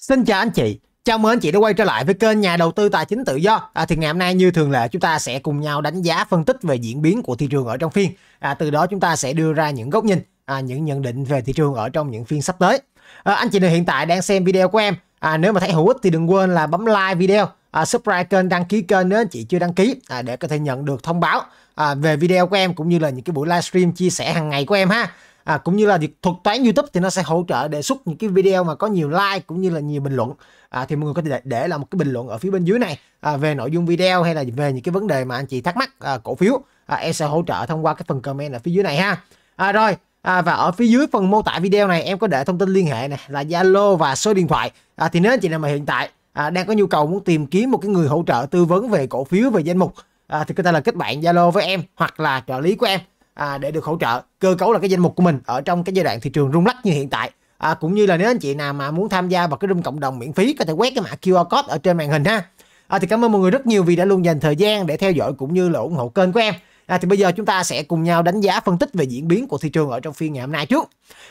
Xin chào anh chị, chào mừng anh chị đã quay trở lại với kênh nhà đầu tư tài chính tự do. À, thì ngày hôm nay như thường lệ chúng ta sẽ cùng nhau đánh giá phân tích về diễn biến của thị trường ở trong phiên. À, từ đó chúng ta sẽ đưa ra những góc nhìn, à, những nhận định về thị trường ở trong những phiên sắp tới. À, anh chị hiện tại đang xem video của em, à, nếu mà thấy hữu ích thì đừng quên là bấm like video, à, subscribe kênh, đăng ký kênh nếu anh chị chưa đăng ký à, để có thể nhận được thông báo à, về video của em cũng như là những cái buổi livestream chia sẻ hàng ngày của em ha à, cũng như là việc thuật toán YouTube thì nó sẽ hỗ trợ đề xuất những cái video mà có nhiều like cũng như là nhiều bình luận à, thì mọi người có thể để, để lại một cái bình luận ở phía bên dưới này à, về nội dung video hay là về những cái vấn đề mà anh chị thắc mắc à, cổ phiếu à, em sẽ hỗ trợ thông qua cái phần comment ở phía dưới này ha à, rồi À, và ở phía dưới phần mô tả video này em có để thông tin liên hệ này là Zalo và số điện thoại à, thì nếu anh chị nào mà hiện tại à, đang có nhu cầu muốn tìm kiếm một cái người hỗ trợ tư vấn về cổ phiếu về danh mục à, thì có thể là kết bạn Zalo với em hoặc là trợ lý của em à, để được hỗ trợ cơ cấu là cái danh mục của mình ở trong cái giai đoạn thị trường rung lắc như hiện tại à, cũng như là nếu anh chị nào mà muốn tham gia vào cái room cộng đồng miễn phí có thể quét cái mã QR code ở trên màn hình ha à, thì cảm ơn mọi người rất nhiều vì đã luôn dành thời gian để theo dõi cũng như là ủng hộ kênh của em À, thì bây giờ chúng ta sẽ cùng nhau đánh giá phân tích về diễn biến của thị trường ở trong phiên ngày hôm nay trước.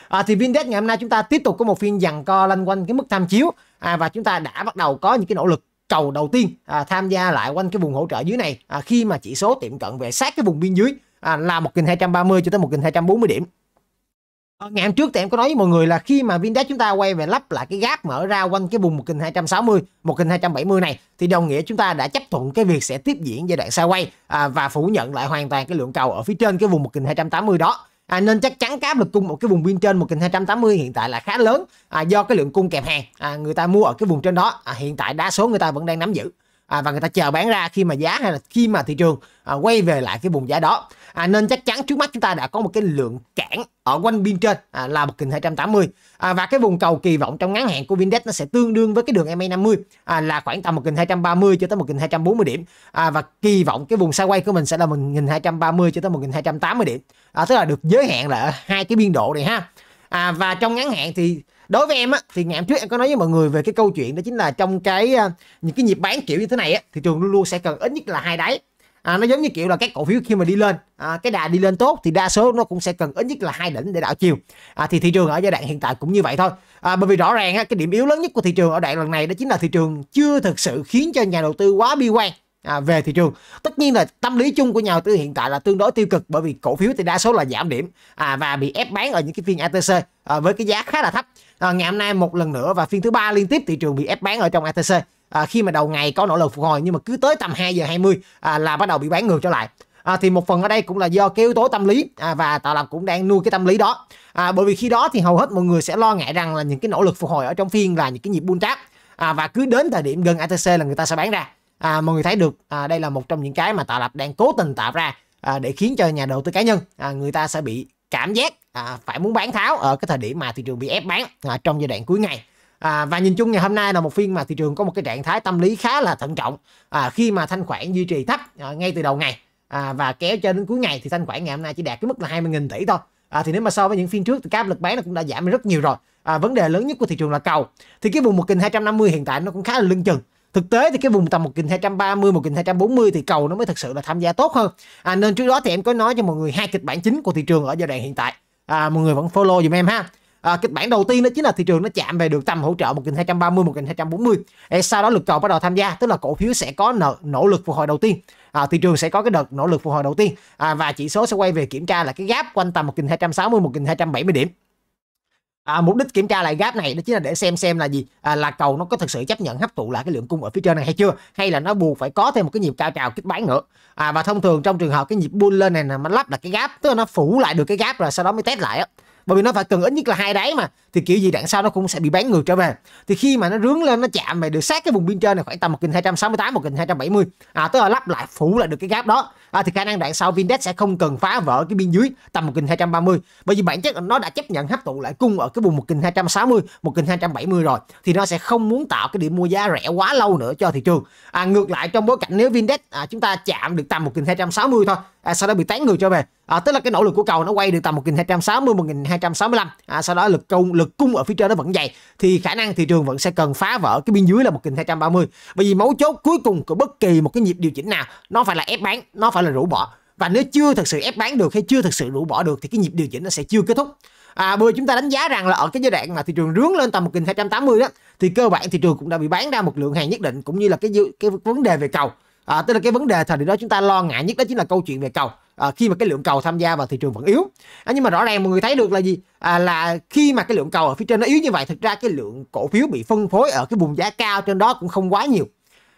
À, thì VNDAX ngày hôm nay chúng ta tiếp tục có một phiên dằn co lanh quanh cái mức tham chiếu à, và chúng ta đã bắt đầu có những cái nỗ lực cầu đầu tiên à, tham gia lại quanh cái vùng hỗ trợ dưới này à, khi mà chỉ số tiệm cận về sát cái vùng biên dưới à, là 1230 cho tới 1240 điểm ờ, ngày hôm trước thì em có nói với mọi người là khi mà Vindex chúng ta quay về lắp lại cái gap mở ra quanh cái vùng 1260, 1270 này thì đồng nghĩa chúng ta đã chấp thuận cái việc sẽ tiếp diễn giai đoạn sideways à, và phủ nhận lại hoàn toàn cái lượng cầu ở phía trên cái vùng 1280 đó. À, nên chắc chắn cáp lực cung một cái vùng biên trên 1280 hiện tại là khá lớn à, do cái lượng cung kẹp hàng à, người ta mua ở cái vùng trên đó à, hiện tại đa số người ta vẫn đang nắm giữ à, và người ta chờ bán ra khi mà giá hay là khi mà thị trường à, quay về lại cái vùng giá đó à, nên chắc chắn trước mắt chúng ta đã có một cái lượng cản ở quanh biên trên à, là 1280 à, và cái vùng cầu kỳ vọng trong ngắn hạn của Vindex nó sẽ tương đương với cái đường MA 50 à, là khoảng tầm một 1230 cho tới một 1240 điểm à, và kỳ vọng cái vùng xa quay của mình sẽ là một 1230 cho tới một 1280 điểm à, tức là được giới hạn là ở hai cái biên độ này ha à, và trong ngắn hạn thì đối với em á thì ngày hôm trước em có nói với mọi người về cái câu chuyện đó chính là trong cái à, những cái nhịp bán kiểu như thế này á thị trường luôn luôn sẽ cần ít nhất là hai đáy à, nó giống như kiểu là các cổ phiếu khi mà đi lên à, cái đà đi lên tốt thì đa số nó cũng sẽ cần ít nhất là hai đỉnh để đảo chiều à, thì thị trường ở giai đoạn hiện tại cũng như vậy thôi à, bởi vì rõ ràng á, cái điểm yếu lớn nhất của thị trường ở đoạn lần này đó chính là thị trường chưa thực sự khiến cho nhà đầu tư quá bi quan À, về thị trường tất nhiên là tâm lý chung của nhà đầu tư hiện tại là tương đối tiêu cực bởi vì cổ phiếu thì đa số là giảm điểm à, và bị ép bán ở những cái phiên ATC à, với cái giá khá là thấp à, ngày hôm nay một lần nữa và phiên thứ ba liên tiếp thị trường bị ép bán ở trong ATC à, ờ, khi mà đầu ngày có nỗ lực phục hồi nhưng mà cứ tới tầm 2 giờ 20 à, là bắt đầu bị bán ngược trở lại à, thì một phần ở đây cũng là do cái yếu tố tâm lý à, và tạo lập cũng đang nuôi cái tâm lý đó à, bởi vì khi đó thì hầu hết mọi người sẽ lo ngại rằng là những cái nỗ lực phục hồi ở trong phiên là những cái nhịp buôn trap à, và cứ đến thời điểm gần ATC là người ta sẽ bán ra à, mọi người thấy được à, đây là một trong những cái mà tạo lập đang cố tình tạo ra à, để khiến cho nhà đầu tư cá nhân à, người ta sẽ bị cảm giác à, phải muốn bán tháo ở cái thời điểm mà thị trường bị ép bán à, trong giai đoạn cuối ngày À, và nhìn chung ngày hôm nay là một phiên mà thị trường có một cái trạng thái tâm lý khá là thận trọng à, khi mà thanh khoản duy trì thấp à, ngay từ đầu ngày à, và kéo cho đến cuối ngày thì thanh khoản ngày hôm nay chỉ đạt cái mức là 20.000 tỷ thôi à, thì nếu mà so với những phiên trước thì cái áp lực bán nó cũng đã giảm rất nhiều rồi à, vấn đề lớn nhất của thị trường là cầu thì cái vùng một kình 250 hiện tại nó cũng khá là lưng chừng thực tế thì cái vùng tầm 1230 1240 thì cầu nó mới thực sự là tham gia tốt hơn à, nên trước đó thì em có nói cho mọi người hai kịch bản chính của thị trường ở giai đoạn hiện tại à, mọi người vẫn follow dùm em ha à, kịch bản đầu tiên đó chính là thị trường nó chạm về được tầm hỗ trợ 1230 1240 à, sau đó lực cầu bắt đầu tham gia tức là cổ phiếu sẽ có nợ, nỗ lực phục hồi đầu tiên à, thị trường sẽ có cái đợt nỗ lực phục hồi đầu tiên à, và chỉ số sẽ quay về kiểm tra là cái gap quanh tầm 1260 1270 điểm à, mục đích kiểm tra lại gap này đó chính là để xem xem là gì à, là cầu nó có thực sự chấp nhận hấp thụ lại cái lượng cung ở phía trên này hay chưa hay là nó buộc phải có thêm một cái nhịp cao trào kích bán nữa à, và thông thường trong trường hợp cái nhịp bull lên này là nó lắp là cái gap tức là nó phủ lại được cái gap rồi sau đó mới test lại á bởi vì nó phải cần ít nhất là hai đáy mà thì kiểu gì đằng sau nó cũng sẽ bị bán ngược trở về thì khi mà nó rướng lên nó chạm về được sát cái vùng biên trên này khoảng tầm một nghìn hai trăm sáu mươi tám một nghìn hai trăm bảy mươi à tức là lắp lại phủ lại được cái gáp đó à, thì khả năng đạn sau Vindex sẽ không cần phá vỡ cái biên dưới tầm một nghìn hai trăm ba mươi bởi vì bản chất nó đã chấp nhận hấp thụ lại cung ở cái vùng một nghìn hai trăm sáu mươi một nghìn hai trăm bảy mươi rồi thì nó sẽ không muốn tạo cái điểm mua giá rẻ quá lâu nữa cho thị trường à, ngược lại trong bối cảnh nếu Vindex à, chúng ta chạm được tầm một nghìn hai trăm sáu mươi thôi à, sau đó bị tán ngược trở về à, tức là cái nỗ lực của cầu nó quay được tầm 1260 1265 à, sau đó lực cung lực cung ở phía trên nó vẫn dày thì khả năng thị trường vẫn sẽ cần phá vỡ cái biên dưới là 1230 bởi vì mấu chốt cuối cùng của bất kỳ một cái nhịp điều chỉnh nào nó phải là ép bán nó phải là rũ bỏ và nếu chưa thực sự ép bán được hay chưa thực sự rũ bỏ được thì cái nhịp điều chỉnh nó sẽ chưa kết thúc à, vừa chúng ta đánh giá rằng là ở cái giai đoạn mà thị trường rướng lên tầm 1280 đó thì cơ bản thị trường cũng đã bị bán ra một lượng hàng nhất định cũng như là cái cái vấn đề về cầu à, tức là cái vấn đề thời điểm đó chúng ta lo ngại nhất đó chính là câu chuyện về cầu à, khi mà cái lượng cầu tham gia vào thị trường vẫn yếu à, nhưng mà rõ ràng mọi người thấy được là gì à, là khi mà cái lượng cầu ở phía trên nó yếu như vậy thực ra cái lượng cổ phiếu bị phân phối ở cái vùng giá cao trên đó cũng không quá nhiều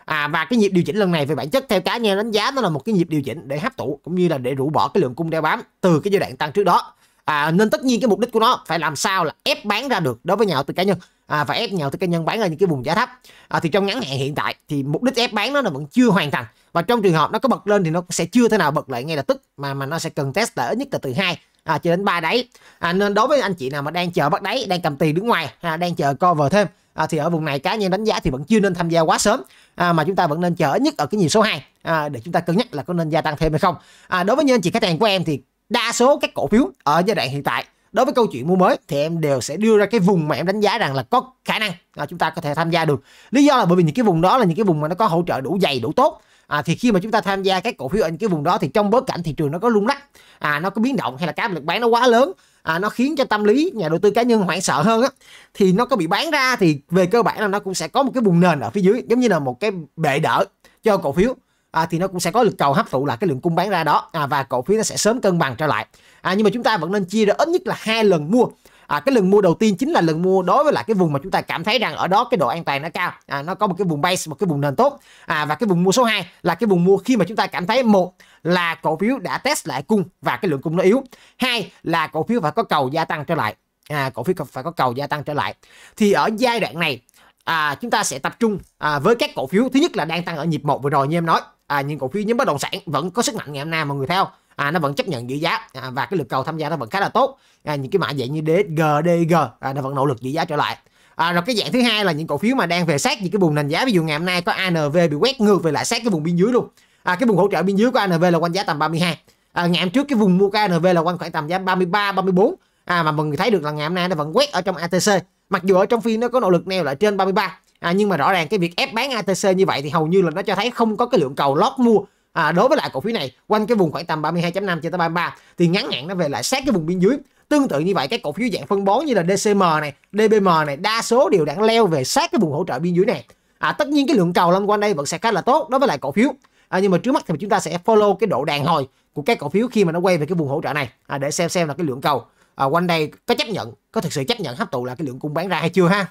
à, và cái nhịp điều chỉnh lần này về bản chất theo cá nhân đánh giá nó là một cái nhịp điều chỉnh để hấp thụ cũng như là để rũ bỏ cái lượng cung đeo bám từ cái giai đoạn tăng trước đó à, nên tất nhiên cái mục đích của nó phải làm sao là ép bán ra được đối với nhà đầu tư cá nhân à, và ép nhà đầu tư cá nhân bán ở những cái vùng giá thấp à, thì trong ngắn hạn hiện tại thì mục đích ép bán nó là vẫn chưa hoàn thành và trong trường hợp nó có bật lên thì nó sẽ chưa thể nào bật lại ngay lập tức mà mà nó sẽ cần test ở nhất là từ hai à, cho đến ba đáy à, nên đối với anh chị nào mà đang chờ bắt đáy đang cầm tiền đứng ngoài à, đang chờ cover thêm à, thì ở vùng này cá nhân đánh giá thì vẫn chưa nên tham gia quá sớm à, mà chúng ta vẫn nên chờ ít nhất ở cái nhịp số 2 à, để chúng ta cân nhắc là có nên gia tăng thêm hay không à, đối với những anh chị khách hàng của em thì đa số các cổ phiếu ở giai đoạn hiện tại đối với câu chuyện mua mới thì em đều sẽ đưa ra cái vùng mà em đánh giá rằng là có khả năng à, chúng ta có thể tham gia được lý do là bởi vì những cái vùng đó là những cái vùng mà nó có hỗ trợ đủ dày đủ tốt à, thì khi mà chúng ta tham gia các cổ phiếu ở những cái vùng đó thì trong bối cảnh thị trường nó có lung lắc à, nó có biến động hay là cá lực bán nó quá lớn à, nó khiến cho tâm lý nhà đầu tư cá nhân hoảng sợ hơn á thì nó có bị bán ra thì về cơ bản là nó cũng sẽ có một cái vùng nền ở phía dưới giống như là một cái bệ đỡ cho cổ phiếu à, thì nó cũng sẽ có lực cầu hấp thụ là cái lượng cung bán ra đó à, và cổ phiếu nó sẽ sớm cân bằng trở lại à, nhưng mà chúng ta vẫn nên chia ra ít nhất là hai lần mua à, cái lần mua đầu tiên chính là lần mua đối với lại cái vùng mà chúng ta cảm thấy rằng ở đó cái độ an toàn nó cao à, nó có một cái vùng base một cái vùng nền tốt à, và cái vùng mua số 2 là cái vùng mua khi mà chúng ta cảm thấy một là cổ phiếu đã test lại cung và cái lượng cung nó yếu hai là cổ phiếu phải có cầu gia tăng trở lại à, cổ phiếu phải có cầu gia tăng trở lại thì ở giai đoạn này à, chúng ta sẽ tập trung à, với các cổ phiếu thứ nhất là đang tăng ở nhịp một vừa rồi như em nói à, nhưng cổ phiếu nhóm bất động sản vẫn có sức mạnh ngày hôm nay mọi người thấy không à, nó vẫn chấp nhận giữ giá à, và cái lực cầu tham gia nó vẫn khá là tốt à, những cái mã dạng như DSG, à, nó vẫn nỗ lực giữ giá trở lại À, rồi cái dạng thứ hai là những cổ phiếu mà đang về sát những cái vùng nền giá ví dụ ngày hôm nay có ANV bị quét ngược về lại sát cái vùng biên dưới luôn à, cái vùng hỗ trợ biên dưới của ANV là quanh giá tầm 32 à, ngày hôm trước cái vùng mua của ANV là quanh khoảng tầm giá 33 34 à, mà mọi người thấy được là ngày hôm nay nó vẫn quét ở trong ATC mặc dù ở trong phiên nó có nỗ lực neo lại trên 33 à, nhưng mà rõ ràng cái việc ép bán ATC như vậy thì hầu như là nó cho thấy không có cái lượng cầu lót mua à, đối với lại cổ phiếu này quanh cái vùng khoảng tầm 32.5 cho tới 33 thì ngắn hạn nó về lại sát cái vùng biên dưới tương tự như vậy các cổ phiếu dạng phân bón như là DCM này DBM này đa số đều đang leo về sát cái vùng hỗ trợ biên dưới này à, tất nhiên cái lượng cầu loanh quanh đây vẫn sẽ khá là tốt đối với lại cổ phiếu à, nhưng mà trước mắt thì chúng ta sẽ follow cái độ đàn hồi của các cổ phiếu khi mà nó quay về cái vùng hỗ trợ này à, để xem xem là cái lượng cầu à, quanh đây có chấp nhận có thực sự chấp nhận hấp thụ là cái lượng cung bán ra hay chưa ha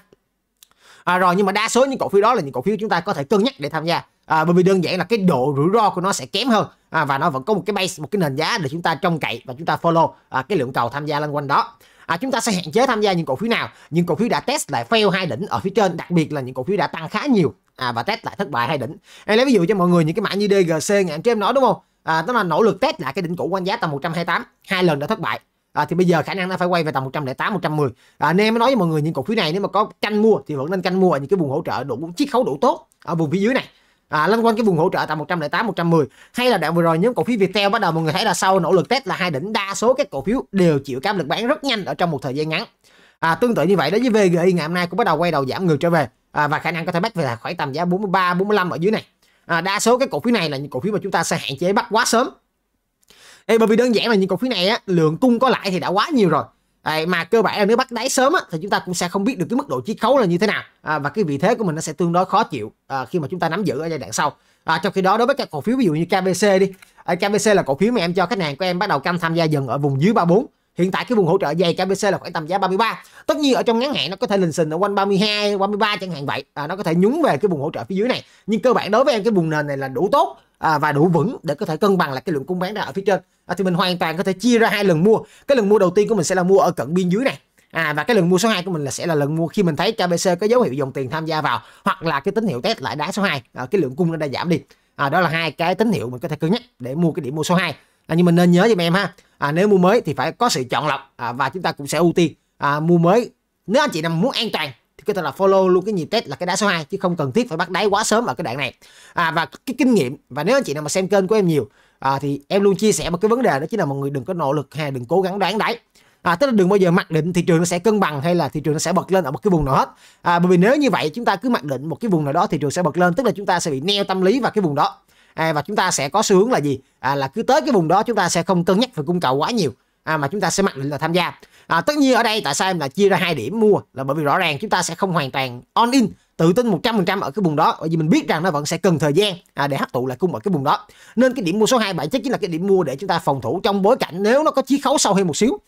à, rồi nhưng mà đa số những cổ phiếu đó là những cổ phiếu chúng ta có thể cân nhắc để tham gia à, bởi vì đơn giản là cái độ rủi ro của nó sẽ kém hơn à, và nó vẫn có một cái base một cái nền giá để chúng ta trông cậy và chúng ta follow à, cái lượng cầu tham gia loanh quanh đó à, chúng ta sẽ hạn chế tham gia những cổ phiếu nào những cổ phiếu đã test lại fail hai đỉnh ở phía trên đặc biệt là những cổ phiếu đã tăng khá nhiều à, và test lại thất bại hai đỉnh em lấy ví dụ cho mọi người những cái mã như DGC ngày hôm trước em nói đúng không à, đó là nỗ lực test lại cái đỉnh cũ quanh giá tầm 128 hai lần đã thất bại à, thì bây giờ khả năng nó phải quay về tầm 108 110 à, nên em mới nói với mọi người những cổ phiếu này nếu mà có canh mua thì vẫn nên canh mua ở những cái vùng hỗ trợ đủ chiết khấu đủ tốt ở vùng phía dưới này à, lăn quanh cái vùng hỗ trợ tầm 108 110 hay là đoạn vừa rồi những cổ phiếu Viettel bắt đầu mọi người thấy là sau nỗ lực test là hai đỉnh đa số các cổ phiếu đều chịu cám lực bán rất nhanh ở trong một thời gian ngắn à, tương tự như vậy đối với VGI ngày hôm nay cũng bắt đầu quay đầu giảm ngược trở về à, và khả năng có thể bắt về là khoảng tầm giá 43 45 ở dưới này à, đa số các cổ phiếu này là những cổ phiếu mà chúng ta sẽ hạn chế bắt quá sớm Ê, bởi vì đơn giản là những cổ phiếu này á, lượng cung có lại thì đã quá nhiều rồi Đấy, mà cơ bản là nếu bắt đáy sớm á, thì chúng ta cũng sẽ không biết được cái mức độ chiết khấu là như thế nào à, và cái vị thế của mình nó sẽ tương đối khó chịu à, khi mà chúng ta nắm giữ ở giai đoạn sau à, trong khi đó đối với các cổ phiếu ví dụ như KBC đi à, KBC là cổ phiếu mà em cho khách hàng của em bắt đầu cam tham gia dần ở vùng dưới 34 hiện tại cái vùng hỗ trợ dày KBC là khoảng tầm giá 33 tất nhiên ở trong ngắn hạn nó có thể lình xình ở quanh 32 33 chẳng hạn vậy à, nó có thể nhúng về cái vùng hỗ trợ phía dưới này nhưng cơ bản đối với em cái vùng nền này là đủ tốt à, và đủ vững để có thể cân bằng lại cái lượng cung bán ra ở phía trên à, thì mình hoàn toàn có thể chia ra hai lần mua cái lần mua đầu tiên của mình sẽ là mua ở cận biên dưới này À, và cái lần mua số 2 của mình là sẽ là lần mua khi mình thấy KBC có dấu hiệu dòng tiền tham gia vào hoặc là cái tín hiệu test lại đá số 2 à, cái lượng cung nó đã giảm đi à, đó là hai cái tín hiệu mình có thể cân nhắc để mua cái điểm mua số 2 à, nhưng mình nên nhớ giùm em ha à, nếu mua mới thì phải có sự chọn lọc à, và chúng ta cũng sẽ ưu tiên à, mua mới nếu anh chị nào muốn an toàn thì có thể là follow luôn cái nhịp test là cái đá số 2 chứ không cần thiết phải bắt đáy quá sớm ở cái đoạn này à, và cái kinh nghiệm và nếu anh chị nào mà xem kênh của em nhiều à, thì em luôn chia sẻ một cái vấn đề đó chính là mọi người đừng có nỗ lực hay đừng cố gắng đoán đáy à, tức là đừng bao giờ mặc định thị trường nó sẽ cân bằng hay là thị trường nó sẽ bật lên ở một cái vùng nào hết à, bởi vì nếu như vậy chúng ta cứ mặc định một cái vùng nào đó thị trường sẽ bật lên tức là chúng ta sẽ bị neo tâm lý vào cái vùng đó à, và chúng ta sẽ có xu hướng là gì à, là cứ tới cái vùng đó chúng ta sẽ không cân nhắc về cung cầu quá nhiều à, mà chúng ta sẽ mặc định là tham gia à, tất nhiên ở đây tại sao em là chia ra hai điểm mua là bởi vì rõ ràng chúng ta sẽ không hoàn toàn on in tự tin 100% ở cái vùng đó bởi vì mình biết rằng nó vẫn sẽ cần thời gian à, để hấp thụ lại cung ở cái vùng đó nên cái điểm mua số 2 bản chất chính là cái điểm mua để chúng ta phòng thủ trong bối cảnh nếu nó có chiết khấu sâu hơn một xíu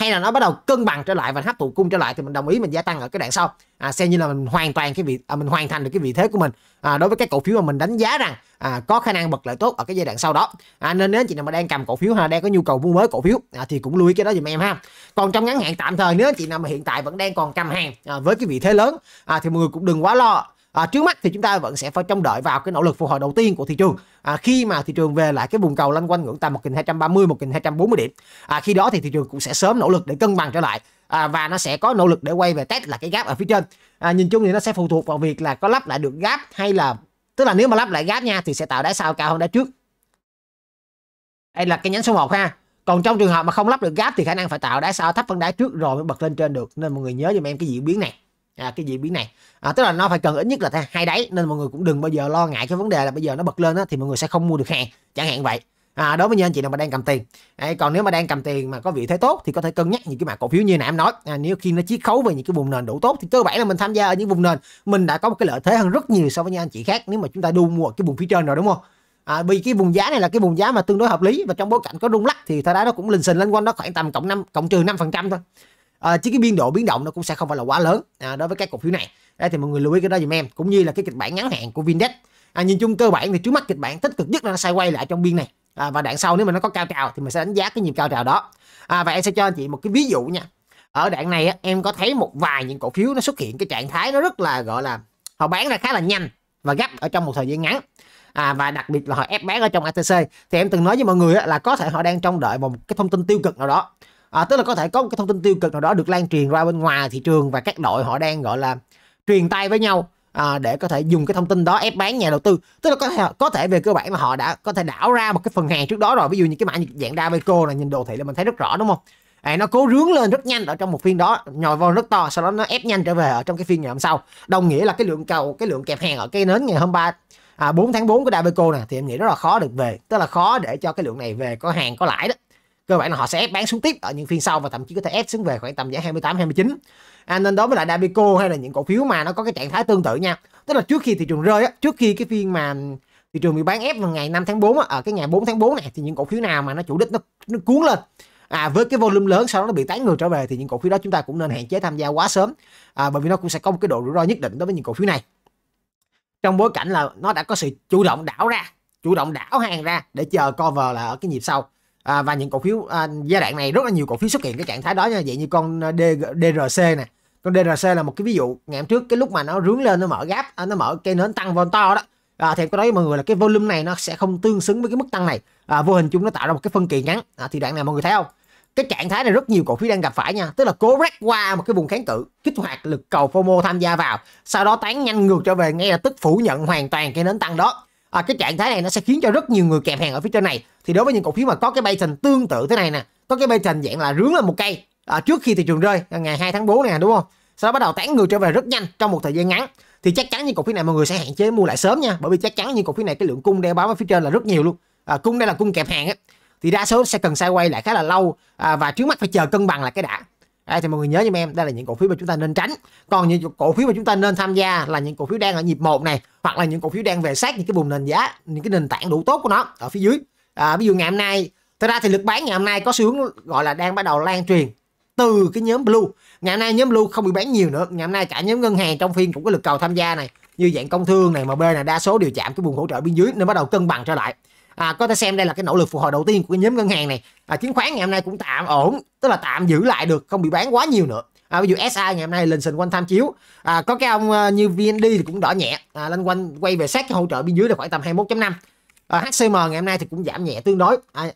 hay là nó bắt đầu cân bằng trở lại và hấp thụ cung trở lại thì mình đồng ý mình gia tăng ở cái đoạn sau à, xem như là mình hoàn toàn cái vị à, mình hoàn thành được cái vị thế của mình à, đối với các cổ phiếu mà mình đánh giá rằng à, có khả năng bật lợi tốt ở cái giai đoạn sau đó à, nên nếu chị nào mà đang cầm cổ phiếu hay đang có nhu cầu mua mới cổ phiếu à, thì cũng lưu ý cái đó dùm em ha còn trong ngắn hạn tạm thời nếu chị nào mà hiện tại vẫn đang còn cầm hàng à, với cái vị thế lớn à, thì mọi người cũng đừng quá lo à, trước mắt thì chúng ta vẫn sẽ phải trông đợi vào cái nỗ lực phục hồi đầu tiên của thị trường à, khi mà thị trường về lại cái vùng cầu lanh quanh ngưỡng tầm 1230 1240 điểm à, khi đó thì thị trường cũng sẽ sớm nỗ lực để cân bằng trở lại à, và nó sẽ có nỗ lực để quay về test là cái gap ở phía trên à, nhìn chung thì nó sẽ phụ thuộc vào việc là có lắp lại được gap hay là tức là nếu mà lắp lại gap nha thì sẽ tạo đáy sao cao hơn đáy trước đây là cái nhánh số 1 ha còn trong trường hợp mà không lắp được gap thì khả năng phải tạo đáy sao thấp hơn đáy trước rồi mới bật lên trên được nên mọi người nhớ giùm em cái diễn biến này à, cái diễn biến này à, tức là nó phải cần ít nhất là hai đáy nên mọi người cũng đừng bao giờ lo ngại cái vấn đề là bây giờ nó bật lên đó, thì mọi người sẽ không mua được hàng chẳng hạn vậy à, đối với như anh chị nào mà đang cầm tiền à, còn nếu mà đang cầm tiền mà có vị thế tốt thì có thể cân nhắc những cái mã cổ phiếu như nãy em nói à, nếu khi nó chiết khấu về những cái vùng nền đủ tốt thì cơ bản là mình tham gia ở những vùng nền mình đã có một cái lợi thế hơn rất nhiều so với những anh chị khác nếu mà chúng ta đu mua cái vùng phía trên rồi đúng không à, vì cái vùng giá này là cái vùng giá mà tương đối hợp lý và trong bối cảnh có rung lắc thì thời đó nó cũng lình xình lên quanh đó khoảng tầm cộng năm cộng trừ năm phần trăm thôi à, chứ cái biên độ biến động nó cũng sẽ không phải là quá lớn à, đối với các cổ phiếu này à, thì mọi người lưu ý cái đó dùm em cũng như là cái kịch bản ngắn hạn của Vindex à, nhìn chung cơ bản thì trước mắt kịch bản tích cực nhất là nó sẽ quay lại trong biên này à, và đoạn sau nếu mà nó có cao trào thì mình sẽ đánh giá cái nhịp cao trào đó à, và em sẽ cho anh chị một cái ví dụ nha ở đoạn này em có thấy một vài những cổ phiếu nó xuất hiện cái trạng thái nó rất là gọi là họ bán ra khá là nhanh và gấp ở trong một thời gian ngắn à, và đặc biệt là họ ép bán ở trong ATC thì em từng nói với mọi người là có thể họ đang trong đợi một cái thông tin tiêu cực nào đó à, tức là có thể có một cái thông tin tiêu cực nào đó được lan truyền ra bên ngoài thị trường và các đội họ đang gọi là truyền tay với nhau à, để có thể dùng cái thông tin đó ép bán nhà đầu tư tức là có thể, có thể về cơ bản mà họ đã có thể đảo ra một cái phần hàng trước đó rồi ví dụ như cái mã dạng Daveco này nhìn đồ thị là mình thấy rất rõ đúng không À, nó cố rướng lên rất nhanh ở trong một phiên đó nhồi vào rất to sau đó nó ép nhanh trở về ở trong cái phiên ngày hôm sau đồng nghĩa là cái lượng cầu cái lượng kẹp hàng ở cây nến ngày hôm ba à, 4 tháng 4 của Daveco nè thì em nghĩ rất là khó được về tức là khó để cho cái lượng này về có hàng có lãi đó cơ bản là họ sẽ ép bán xuống tiếp ở những phiên sau và thậm chí có thể ép xuống về khoảng tầm giá 28 29 à, nên đối với lại Dabico hay là những cổ phiếu mà nó có cái trạng thái tương tự nha tức là trước khi thị trường rơi á, trước khi cái phiên mà thị trường bị bán ép vào ngày 5 tháng 4 ở cái ngày 4 tháng 4 này thì những cổ phiếu nào mà nó chủ đích nó, nó cuốn lên à, với cái volume lớn sau đó nó bị tán người trở về thì những cổ phiếu đó chúng ta cũng nên hạn chế tham gia quá sớm à, bởi vì nó cũng sẽ có một cái độ rủi ro nhất định đối với những cổ phiếu này trong bối cảnh là nó đã có sự chủ động đảo ra chủ động đảo hàng ra để chờ cover là ở cái nhịp sau à, và những cổ phiếu à, giai đoạn này rất là nhiều cổ phiếu xuất hiện cái trạng thái đó nha vậy như con à, DRC này con DRC là một cái ví dụ ngày hôm trước cái lúc mà nó rướng lên nó mở gáp à, nó mở cây nến tăng vol to đó à, thì có nói với mọi người là cái volume này nó sẽ không tương xứng với cái mức tăng này à, vô hình chung nó tạo ra một cái phân kỳ ngắn à, thì đoạn này mọi người thấy không cái trạng thái này rất nhiều cổ phiếu đang gặp phải nha tức là cố rét qua một cái vùng kháng cự kích hoạt lực cầu FOMO tham gia vào sau đó tán nhanh ngược trở về ngay là tức phủ nhận hoàn toàn cái nến tăng đó à, cái trạng thái này nó sẽ khiến cho rất nhiều người kẹp hàng ở phía trên này thì đối với những cổ phiếu mà có cái pattern tương tự thế này nè có cái pattern dạng là rướng lên một cây à, trước khi thị trường rơi ngày 2 tháng 4 này đúng không sau đó bắt đầu tán người trở về rất nhanh trong một thời gian ngắn thì chắc chắn những cổ phiếu này mọi người sẽ hạn chế mua lại sớm nha bởi vì chắc chắn những cổ phiếu này cái lượng cung đeo bám ở phía trên là rất nhiều luôn à, cung đây là cung kẹp hàng á thì đa số sẽ cần sai quay lại khá là lâu à, và trước mắt phải chờ cân bằng là cái đã à, thì mọi người nhớ giùm em đây là những cổ phiếu mà chúng ta nên tránh còn những cổ phiếu mà chúng ta nên tham gia là những cổ phiếu đang ở nhịp một này hoặc là những cổ phiếu đang về sát những cái vùng nền giá những cái nền tảng đủ tốt của nó ở phía dưới à, ví dụ ngày hôm nay thật ra thì lực bán ngày hôm nay có xu hướng gọi là đang bắt đầu lan truyền từ cái nhóm blue ngày hôm nay nhóm blue không bị bán nhiều nữa ngày hôm nay cả nhóm ngân hàng trong phiên cũng có lực cầu tham gia này như dạng công thương này mà b này đa số đều chạm cái vùng hỗ trợ bên dưới nên bắt đầu cân bằng trở lại à, có thể xem đây là cái nỗ lực phục hồi đầu tiên của cái nhóm ngân hàng này à, chứng khoán ngày hôm nay cũng tạm ổn tức là tạm giữ lại được không bị bán quá nhiều nữa à, ví dụ SI ngày hôm nay lên sình quanh tham chiếu à, có cái ông ờ, như VND thì cũng đỏ nhẹ à, lên quanh quay về sát cái hỗ trợ bên dưới là khoảng tầm 21.5 à, HCM ngày hôm nay thì cũng giảm nhẹ tương đối à,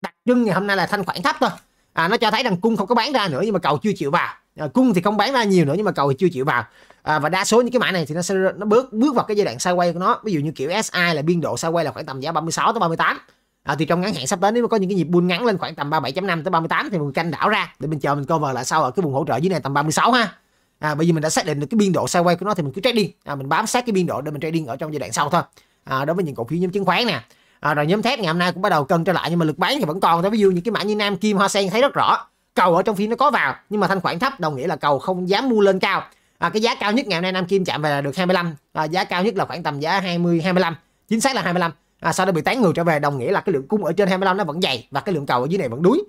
đặc trưng ngày hôm nay là thanh khoản thấp thôi à, nó cho thấy rằng cung không có bán ra nữa nhưng mà cầu chưa chịu vào à, cung thì không bán ra nhiều nữa nhưng mà cầu thì chưa chịu vào à, và đa số những cái mã này thì nó sẽ nó bước bước vào cái giai đoạn sideways của nó ví dụ như kiểu SI là biên độ sideways là khoảng tầm giá 36 tới 38 à, thì trong ngắn hạn sắp tới nếu mà có những cái nhịp bull ngắn lên khoảng tầm 37.5 tới 38 thì mình canh đảo ra để mình chờ mình cover lại sau ở cái vùng hỗ trợ dưới này tầm 36 ha à, bởi vì mình đã xác định được cái biên độ sideways của nó thì mình cứ trading à, mình bám sát cái biên độ để mình trading ở trong giai đoạn sau thôi à, đối với những cổ phiếu nhóm chứng khoán nè à, rồi nhóm thép ngày hôm nay cũng bắt đầu cân trở lại nhưng mà lực bán thì vẫn còn đó ví dụ những cái mã như nam kim hoa sen thấy rất rõ cầu ở trong phiên nó có vào nhưng mà thanh khoản thấp đồng nghĩa là cầu không dám mua lên cao à, cái giá cao nhất ngày hôm nay Nam Kim chạm về là được 25 à, giá cao nhất là khoảng tầm giá 20 25 chính xác là 25 à, sau đó bị tán ngược trở về đồng nghĩa là cái lượng cung ở trên 25 nó vẫn dày và cái lượng cầu ở dưới này vẫn đuối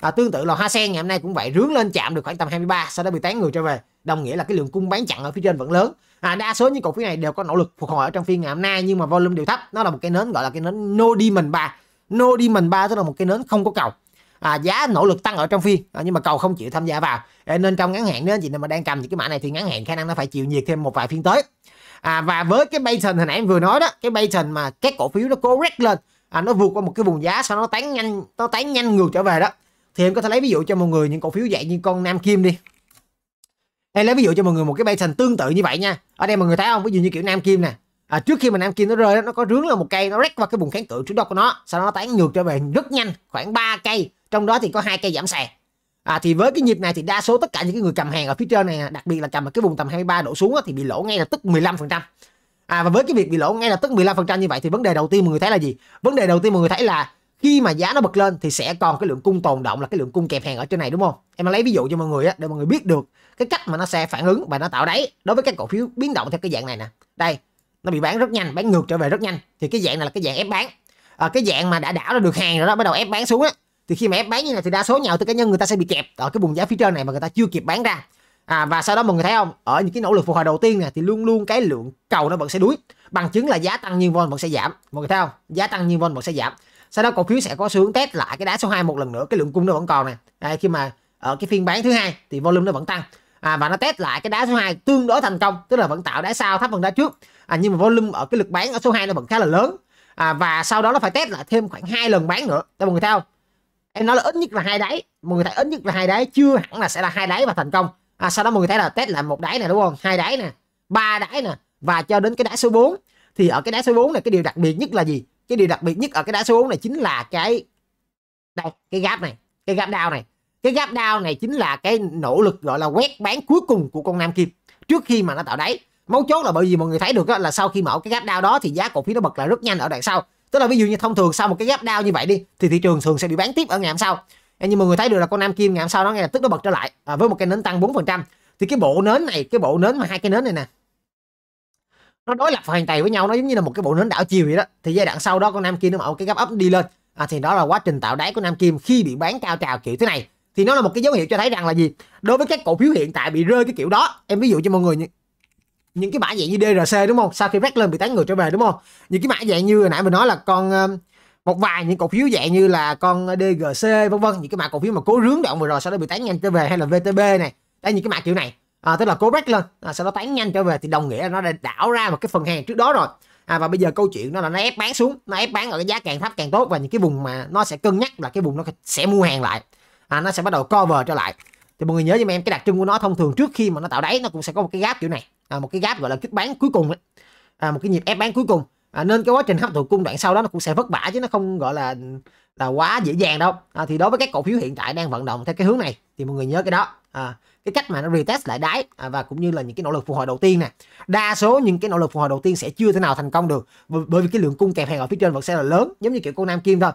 à, tương tự là hoa sen ngày hôm nay cũng vậy rướng lên chạm được khoảng tầm 23 sau đó bị tán ngược trở về đồng nghĩa là cái lượng cung bán chặn ở phía trên vẫn lớn à, đa số những cổ phiếu này đều có nỗ lực phục hồi ở trong phiên ngày hôm nay nhưng mà volume đều thấp nó là một cái nến gọi là cái nến no diamond ba no diamond ba tức là một cái nến không có cầu à, giá nỗ lực tăng ở trong phiên à, nhưng mà cầu không chịu tham gia vào à, nên trong ngắn hạn nếu anh chị nào mà đang cầm những cái mã này thì ngắn hạn khả năng nó phải chịu nhiệt thêm một vài phiên tới à, và với cái pattern hồi nãy em vừa nói đó cái pattern mà các cổ phiếu nó correct lên à, nó vượt qua một cái vùng giá sau nó tán nhanh nó tán nhanh ngược trở về đó thì em có thể lấy ví dụ cho mọi người những cổ phiếu dạng như con nam kim đi em lấy ví dụ cho mọi người một cái pattern tương tự như vậy nha ở đây mọi người thấy không ví dụ như kiểu nam kim nè à, trước khi mà nam kim nó rơi nó có rướng là một cây nó rách qua cái vùng kháng cự trước đó của nó sau đó nó tán ngược trở về rất nhanh khoảng 3 cây trong đó thì có hai cây giảm sàn à, thì với cái nhịp này thì đa số tất cả những cái người cầm hàng ở phía trên này đặc biệt là cầm ở cái vùng tầm 23 độ xuống đó, thì bị lỗ ngay lập tức 15 phần trăm à, và với cái việc bị lỗ ngay lập tức 15 phần trăm như vậy thì vấn đề đầu tiên mọi người thấy là gì vấn đề đầu tiên mọi người thấy là khi mà giá nó bật lên thì sẽ còn cái lượng cung tồn động là cái lượng cung kẹp hàng ở trên này đúng không em lấy ví dụ cho mọi người để mọi người biết được cái cách mà nó sẽ phản ứng và nó tạo đáy đối với các cổ phiếu biến động theo cái dạng này nè đây nó bị bán rất nhanh bán ngược trở về rất nhanh thì cái dạng này là cái dạng ép bán à, cái dạng mà đã đảo ra được hàng rồi đó bắt đầu ép bán xuống á thì khi mà ép bán như này thì đa số nhà đầu tư cá nhân người ta sẽ bị kẹp ở cái vùng giá phía trên này mà người ta chưa kịp bán ra à, và sau đó mọi người thấy không ở những cái nỗ lực phục hồi đầu tiên này thì luôn luôn cái lượng cầu nó vẫn sẽ đuối bằng chứng là giá tăng nhiên von vẫn sẽ giảm mọi người thấy không giá tăng nhiên von vẫn sẽ giảm sau đó cổ phiếu sẽ có xu hướng test lại cái đá số 2 một lần nữa cái lượng cung nó vẫn còn này à, khi mà ở cái phiên bán thứ hai thì volume nó vẫn tăng à, và nó test lại cái đá số 2 tương đối thành công tức là vẫn tạo đá sau thấp hơn đá trước à, nhưng mà volume ở cái lực bán ở số 2 nó vẫn khá là lớn à, và sau đó nó phải test lại thêm khoảng hai lần bán nữa cho mọi người theo em nói là ít nhất là hai đáy mọi người thấy ít nhất là hai đáy chưa hẳn là sẽ là hai đáy và thành công à, sau đó mọi người thấy là test là một đáy này đúng không hai đáy nè ba đáy nè và cho đến cái đáy số 4 thì ở cái đáy số 4 này cái điều đặc biệt nhất là gì cái điều đặc biệt nhất ở cái đáy số 4 này chính là cái đây cái gap này cái gap down này cái gap down này chính là cái nỗ lực gọi là quét bán cuối cùng của con nam kim trước khi mà nó tạo đáy mấu chốt là bởi vì mọi người thấy được đó, là sau khi mở cái gap down đó thì giá cổ phiếu nó bật lại rất nhanh ở đoạn sau tức là ví dụ như thông thường sau một cái gap down như vậy đi thì thị trường thường sẽ bị bán tiếp ở ngày hôm sau nhưng mọi người thấy được là con nam kim ngày hôm sau nó ngay lập tức nó bật trở lại à, với một cái nến tăng 4% thì cái bộ nến này cái bộ nến mà hai cái nến này nè nó đối lập hoàn toàn với nhau nó giống như là một cái bộ nến đảo chiều vậy đó thì giai đoạn sau đó con nam kim nó mở cái gap up đi lên à, thì đó là quá trình tạo đáy của nam kim khi bị bán cao trào kiểu thế này thì nó là một cái dấu hiệu cho thấy rằng là gì đối với các cổ phiếu hiện tại bị rơi cái kiểu đó em ví dụ cho mọi người những, những cái mã dạng như DRC đúng không sau khi rác lên bị 18 người trở về đúng không những cái mã dạng như hồi nãy mình nói là con um, một vài những cổ phiếu dạng như là con DGC vân vân những cái mã cổ phiếu mà cố rướng đoạn vừa rồi sau đó bị tán nhanh trở về hay là VTB này đây những cái mã kiểu này à, tức là cố break lên à, sau đó tán nhanh trở về thì đồng nghĩa là nó đã đảo ra một cái phần hàng trước đó rồi à, và bây giờ câu chuyện đó là nó ép bán xuống nó ép bán ở cái giá càng thấp càng tốt và những cái vùng mà nó sẽ cân nhắc là cái vùng nó sẽ mua hàng lại à, nó sẽ bắt đầu cover trở lại thì mọi người nhớ giùm em cái đặc trưng của nó thông thường trước khi mà nó tạo đáy nó cũng sẽ có một cái gáp kiểu này à, một cái gáp gọi là kích bán cuối cùng À, một cái nhịp ép bán cuối cùng à, nên cái quá trình hấp thụ cung đoạn sau đó nó cũng sẽ vất vả chứ nó không gọi là là quá dễ dàng đâu à, thì đối với các cổ phiếu hiện tại đang vận động theo cái hướng này thì mọi người nhớ cái đó à, cái cách mà nó retest lại đáy à, và cũng như là những cái nỗ lực phục hồi đầu tiên nè đa số những cái nỗ lực phục hồi đầu tiên sẽ chưa thể nào thành công được bởi vì cái lượng cung kẹp hàng ở phía trên vẫn sẽ là lớn giống như kiểu con nam kim thôi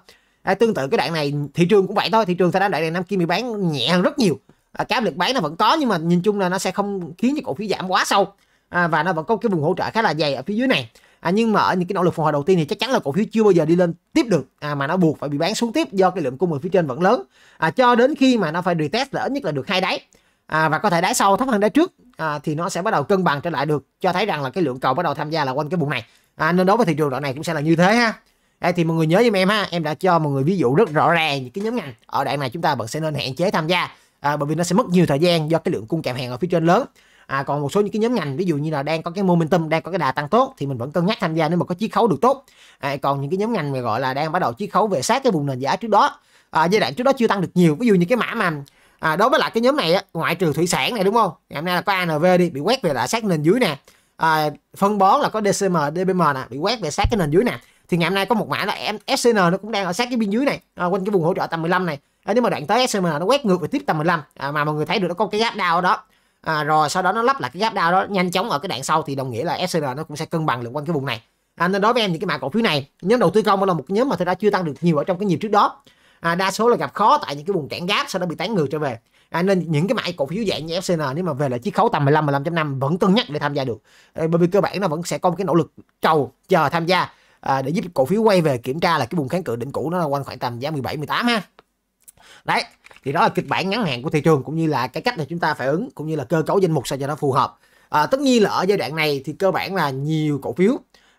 à, tương tự cái đoạn này thị trường cũng vậy thôi thị trường sau đó đoạn này năm kia bị bán nhẹ hơn rất nhiều à, cái lực bán nó vẫn có nhưng mà nhìn chung là nó sẽ không khiến cho cổ phiếu giảm quá sâu à, và nó vẫn có cái vùng hỗ trợ khá là dày ở phía dưới này à, nhưng mà ở những cái nỗ lực phục hồi đầu tiên thì chắc chắn là cổ phiếu chưa bao giờ đi lên tiếp được à, mà nó buộc phải bị bán xuống tiếp do cái lượng cung ở phía trên vẫn lớn à, cho đến khi mà nó phải retest là ít nhất là được hai đáy à, và có thể đáy sau thấp hơn đáy trước à, thì nó sẽ bắt đầu cân bằng trở lại được cho thấy rằng là cái lượng cầu bắt đầu tham gia là quanh cái vùng này à, nên đối với thị trường đoạn này cũng sẽ là như thế ha đây thì mọi người nhớ giùm em ha em đã cho mọi người ví dụ rất rõ ràng những cái nhóm ngành ở đoạn này chúng ta vẫn sẽ nên hạn chế tham gia à, bởi vì nó sẽ mất nhiều thời gian do cái lượng cung kèm hàng ở phía trên lớn à, còn một số những cái nhóm ngành ví dụ như là đang có cái momentum đang có cái đà tăng tốt thì mình vẫn cân nhắc tham gia nếu mà có chiết khấu được tốt à, còn những cái nhóm ngành mà gọi là đang bắt đầu chiết khấu về sát cái vùng nền giá trước đó à, giai đoạn trước đó chưa tăng được nhiều ví dụ như cái mã mà à, đối với lại cái nhóm này ngoại trừ thủy sản này đúng không ngày hôm nay là có ANV đi bị quét về lại sát nền dưới nè à, phân bón là có DCM DBM nè bị quét về sát cái nền dưới nè thì ngày hôm nay có một mã là em SCN nó cũng đang ở sát cái biên dưới này à, quanh cái vùng hỗ trợ tầm 15 này à, nếu mà đoạn tới SCN nó quét ngược về tiếp tầm 15 à, mà mọi người thấy được nó có cái gap down đó à, rồi sau đó nó lắp lại cái gap down đó nhanh chóng ở cái đoạn sau thì đồng nghĩa là SCN nó cũng sẽ cân bằng lượng quanh cái vùng này à, nên đối với em những cái mã cổ phiếu này nhóm đầu tư công là một nhóm mà thật ra chưa tăng được nhiều ở trong cái nhịp trước đó à, đa số là gặp khó tại những cái vùng cản gáp sau đó bị tán ngược trở về à, nên những cái mã cổ phiếu dạng như FCN nếu mà về là chiết khấu tầm 15 15.5 vẫn cân nhắc để tham gia được bởi vì cơ bản nó vẫn sẽ có một cái nỗ lực cầu chờ tham gia à, để giúp cổ phiếu quay về kiểm tra là cái vùng kháng cự đỉnh cũ nó là quanh khoảng tầm giá 17 18 ha đấy thì đó là kịch bản ngắn hạn của thị trường cũng như là cái cách mà chúng ta phải ứng cũng như là cơ cấu danh mục sao cho nó phù hợp à, tất nhiên là ở giai đoạn này thì cơ bản là nhiều cổ phiếu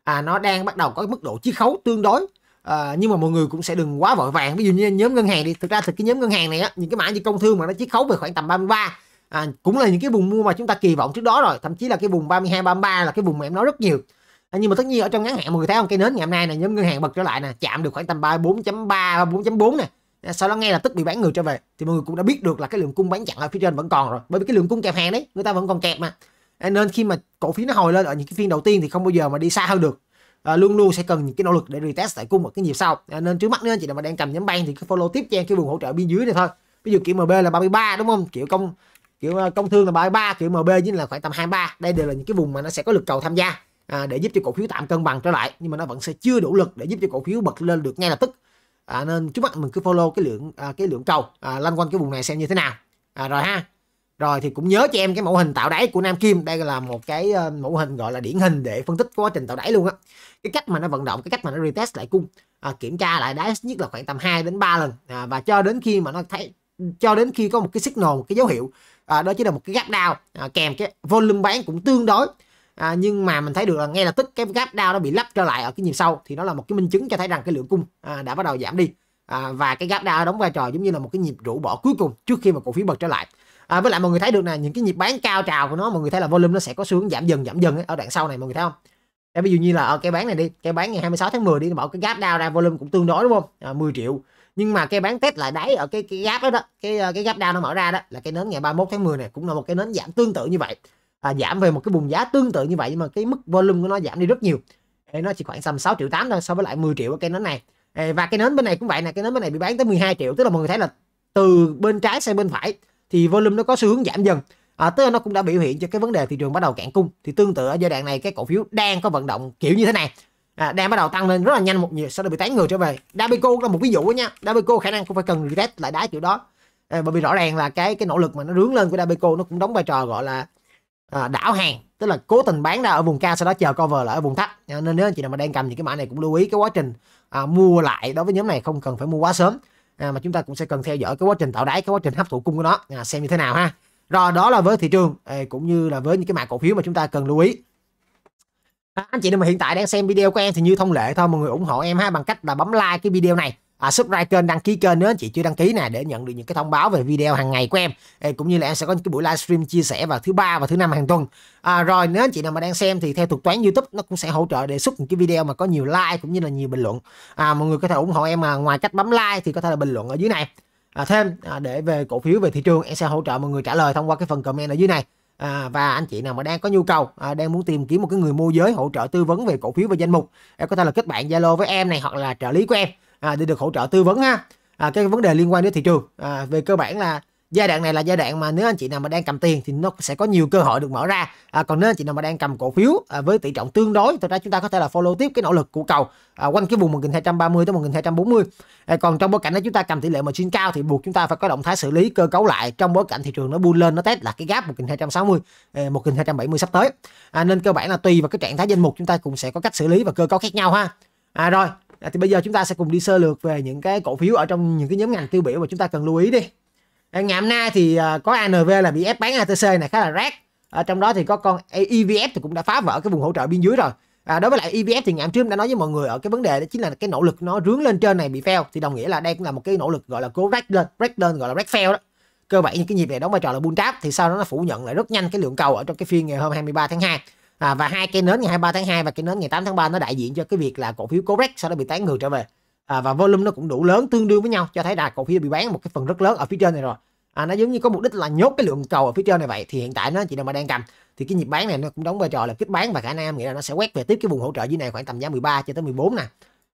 à, nó đang bắt đầu có mức độ chiết khấu tương đối à, nhưng mà mọi người cũng sẽ đừng quá vội vàng ví dụ như nhóm ngân hàng đi thực ra thì cái nhóm ngân hàng này á, những cái mã như công thương mà nó chiết khấu về khoảng tầm 33 à, cũng là những cái vùng mua mà chúng ta kỳ vọng trước đó rồi thậm chí là cái vùng 32 33 là cái vùng mà em nói rất nhiều nhưng mà tất nhiên ở trong ngắn hạn mọi người thấy không cây nến ngày hôm nay này nhóm ngân hàng bật trở lại nè chạm được khoảng tầm ba bốn ba bốn bốn nè sau đó ngay là tức bị bán người trở về thì mọi người cũng đã biết được là cái lượng cung bán chặn ở phía trên vẫn còn rồi bởi vì cái lượng cung kẹp hàng đấy người ta vẫn còn kẹp mà nên khi mà cổ phiếu nó hồi lên ở những cái phiên đầu tiên thì không bao giờ mà đi xa hơn được à, luôn luôn sẽ cần những cái nỗ lực để retest lại cung ở cái nhịp sau à, nên trước mắt nữa chị nào mà đang cầm nhóm ban thì cứ follow tiếp cho cái vùng hỗ trợ bên dưới này thôi ví dụ kiểu MB là 33 đúng không kiểu công kiểu ờ, công thương là 33 kiểu MB với là khoảng tầm 23 đây đều là những cái vùng mà nó sẽ có lực cầu tham gia à, để giúp cho cổ phiếu tạm cân bằng trở lại nhưng mà nó vẫn sẽ chưa đủ lực để giúp cho cổ phiếu bật lên được ngay lập tức à, nên trước mắt mình cứ follow cái lượng à, cái lượng cầu à, lăn quanh cái vùng này xem như thế nào à, rồi ha rồi thì cũng nhớ cho em cái mẫu hình tạo đáy của Nam Kim đây là một cái uh, mẫu hình gọi là điển hình để phân tích quá trình tạo đáy luôn á cái cách mà nó vận động cái cách mà nó retest lại cung à, kiểm tra lại đáy nhất là khoảng tầm 2 đến 3 lần à, và cho đến khi mà nó thấy cho đến khi có một cái signal một cái dấu hiệu à, đó chính là một cái gap down à, kèm cái volume bán cũng tương đối à, nhưng mà mình thấy được là ngay lập tức cái gap down nó bị lắp trở lại ở cái nhịp sau thì nó là một cái minh chứng cho thấy rằng cái lượng cung à, đã bắt đầu giảm đi à, và cái gap down đóng vai trò giống như là một cái nhịp rũ bỏ cuối cùng trước khi mà cổ phiếu bật trở lại à, với lại mọi người thấy được là những cái nhịp bán cao trào của nó mọi người thấy là volume nó sẽ có xu hướng giảm dần giảm dần ấy, ở đoạn sau này mọi người thấy không em ví dụ như là ở ờ, cái bán này đi cái bán ngày 26 tháng 10 đi bảo cái gap down ra volume cũng tương đối đúng không à, 10 triệu nhưng mà cái bán test lại đáy ở cái cái gap đó đó cái ờ, cái gap down nó mở ra đó là cái nến ngày 31 tháng 10 này cũng là một cái nến giảm tương tự như vậy à, giảm về một cái vùng giá tương tự như vậy nhưng mà cái mức volume của nó giảm đi rất nhiều Ê, nó chỉ khoảng tầm 6 triệu 8 thôi so với lại 10 triệu cái nến này Ê, và cái nến bên này cũng vậy nè cái nến bên này bị bán tới 12 triệu tức là mọi người thấy là từ bên trái sang bên phải thì volume nó có xu hướng giảm dần à, tức là nó cũng đã biểu hiện cho cái vấn đề thị trường bắt đầu cạn cung thì tương tự ở giai đoạn này cái cổ phiếu đang có vận động kiểu như thế này à, đang bắt đầu tăng lên rất là nhanh một nhiều sau đó bị tán người trở về Dabico là một ví dụ đó nha Dabico khả năng cũng phải cần reset lại đá kiểu đó à, bởi vì rõ ràng là cái cái nỗ lực mà nó rướng lên của Dabico nó cũng đóng vai trò gọi là à, đảo hàng tức là cố tình bán ra ở vùng cao sau đó chờ cover lại ở vùng thấp à, nên nếu anh chị nào mà đang cầm những cái mã này cũng lưu ý cái quá trình à, mua lại đối với nhóm này không cần phải mua quá sớm à, mà chúng ta cũng sẽ cần theo dõi cái quá trình tạo đáy cái quá trình hấp thụ cung của nó à, xem như thế nào ha rồi đó là với thị trường à, cũng như là với những cái mã cổ phiếu mà chúng ta cần lưu ý à, anh chị nào mà hiện tại đang xem video của em thì như thông lệ thôi mọi người ủng hộ em ha bằng cách là bấm like cái video này à, subscribe kênh đăng ký kênh nữa chị chưa đăng ký nè để nhận được những cái thông báo về video hàng ngày của em Ê, cũng như là em sẽ có những cái buổi livestream chia sẻ vào thứ ba và thứ năm hàng tuần à, rồi nếu anh chị nào mà đang xem thì theo thuật toán youtube nó cũng sẽ hỗ trợ đề xuất những cái video mà có nhiều like cũng như là nhiều bình luận à, mọi người có thể ủng hộ em mà ngoài cách bấm like thì có thể là bình luận ở dưới này à, thêm à, để về cổ phiếu về thị trường em sẽ hỗ trợ mọi người trả lời thông qua cái phần comment ở dưới này à, và anh chị nào mà đang có nhu cầu à, đang muốn tìm kiếm một cái người môi giới hỗ trợ tư vấn về cổ phiếu và danh mục em có thể là kết bạn zalo với em này hoặc là trợ lý của em à, để được hỗ trợ tư vấn ha à, cái vấn đề liên quan đến thị trường à, về cơ bản là giai đoạn này là giai đoạn mà nếu anh chị nào mà đang cầm tiền thì nó sẽ có nhiều cơ hội được mở ra à, còn nếu anh chị nào mà đang cầm cổ phiếu à, với tỷ trọng tương đối thực ra chúng ta có thể là follow tiếp cái nỗ lực của cầu à, quanh cái vùng 1230 tới 1240 à, còn trong bối cảnh đó chúng ta cầm tỷ lệ mà chuyên cao thì buộc chúng ta phải có động thái xử lý cơ cấu lại trong bối cảnh thị trường nó bull lên nó test là cái gap 1260 à, 1270 sắp tới à, nên cơ bản là tùy vào cái trạng thái danh mục chúng ta cũng sẽ có cách xử lý và cơ cấu khác nhau ha à, rồi à, thì bây giờ chúng ta sẽ cùng đi sơ lược về những cái cổ phiếu ở trong những cái nhóm ngành tiêu biểu mà chúng ta cần lưu ý đi à, ngày hôm nay thì à, có ANV là bị ép bán ATC này khá là rác à, trong đó thì có con EVF thì cũng đã phá vỡ cái vùng hỗ trợ biên dưới rồi à, đối với lại EVF thì ngày hôm trước đã nói với mọi người ở cái vấn đề đó chính là cái nỗ lực nó rướng lên trên này bị fail thì đồng nghĩa là đây cũng là một cái nỗ lực gọi là cố rách lên rách lên gọi là rách fail đó cơ bản những cái nhịp này đóng vai trò là bull trap thì sau đó nó phủ nhận lại rất nhanh cái lượng cầu ở trong cái phiên ngày hôm 23 tháng 2 à, và hai cây nến ngày 23 tháng 2 và cây nến ngày 8 tháng 3 nó đại diện cho cái việc là cổ phiếu Correct sau đó bị tán ngược trở về à, và volume nó cũng đủ lớn tương đương với nhau cho thấy là cổ phiếu bị bán một cái phần rất lớn ở phía trên này rồi à, nó giống như có mục đích là nhốt cái lượng cầu ở phía trên này vậy thì hiện tại nó chỉ là mà đang cầm thì cái nhịp bán này nó cũng đóng vai trò là kích bán và khả năng nghĩa là nó sẽ quét về tiếp cái vùng hỗ trợ dưới này khoảng tầm giá 13 cho tới 14 nè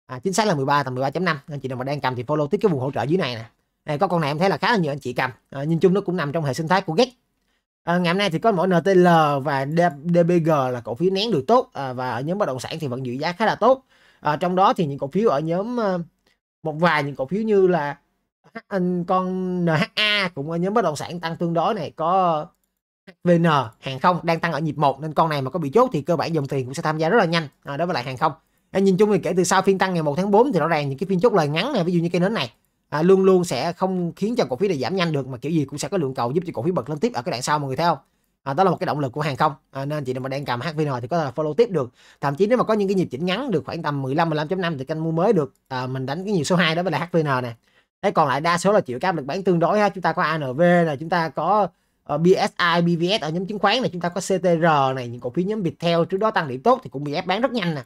à, chính xác là 13 tầm 13.5 anh chị nào mà đang cầm thì follow tiếp cái vùng hỗ trợ dưới này nè à, có con này em thấy là khá là nhiều anh chị cầm à, nhìn chung nó cũng nằm trong hệ sinh thái của GET À, ngày hôm nay thì có mỗi NTL và DBG là cổ phiếu nén được tốt à, và ở nhóm bất động sản thì vẫn giữ giá khá là tốt. À, trong đó thì những cổ phiếu ở nhóm ờ, một vài những cổ phiếu như là con NHA cũng ở nhóm bất động sản tăng tương đối này có VN hàng không đang tăng ở nhịp 1 nên con này mà có bị chốt thì cơ bản dòng tiền cũng sẽ tham gia rất là nhanh à, đối với lại hàng không. À, nhìn chung thì kể từ sau phiên tăng ngày 1 tháng 4 thì rõ ràng những cái phiên chốt lời ngắn này ví dụ như cái nến này à, luôn luôn sẽ không khiến cho cổ phiếu này giảm nhanh được mà kiểu gì cũng sẽ có lượng cầu giúp cho cổ phiếu bật lên tiếp ở cái đoạn sau mọi người thấy không à, đó là một cái động lực của hàng không à, nên chị nào mà đang cầm HVN thì có thể follow tiếp được thậm chí nếu mà có những cái nhịp chỉnh ngắn được khoảng tầm 15 15.5 thì canh mua mới được à, mình đánh cái nhiều số 2 đó là HVN nè thế còn lại đa số là chịu cái áp lực bán tương đối ha chúng ta có ANV là chúng ta có ờ, BSI, BVS ở nhóm chứng khoán này chúng ta có CTR này những cổ phiếu nhóm Viettel trước đó tăng điểm tốt thì cũng bị ép bán rất nhanh nè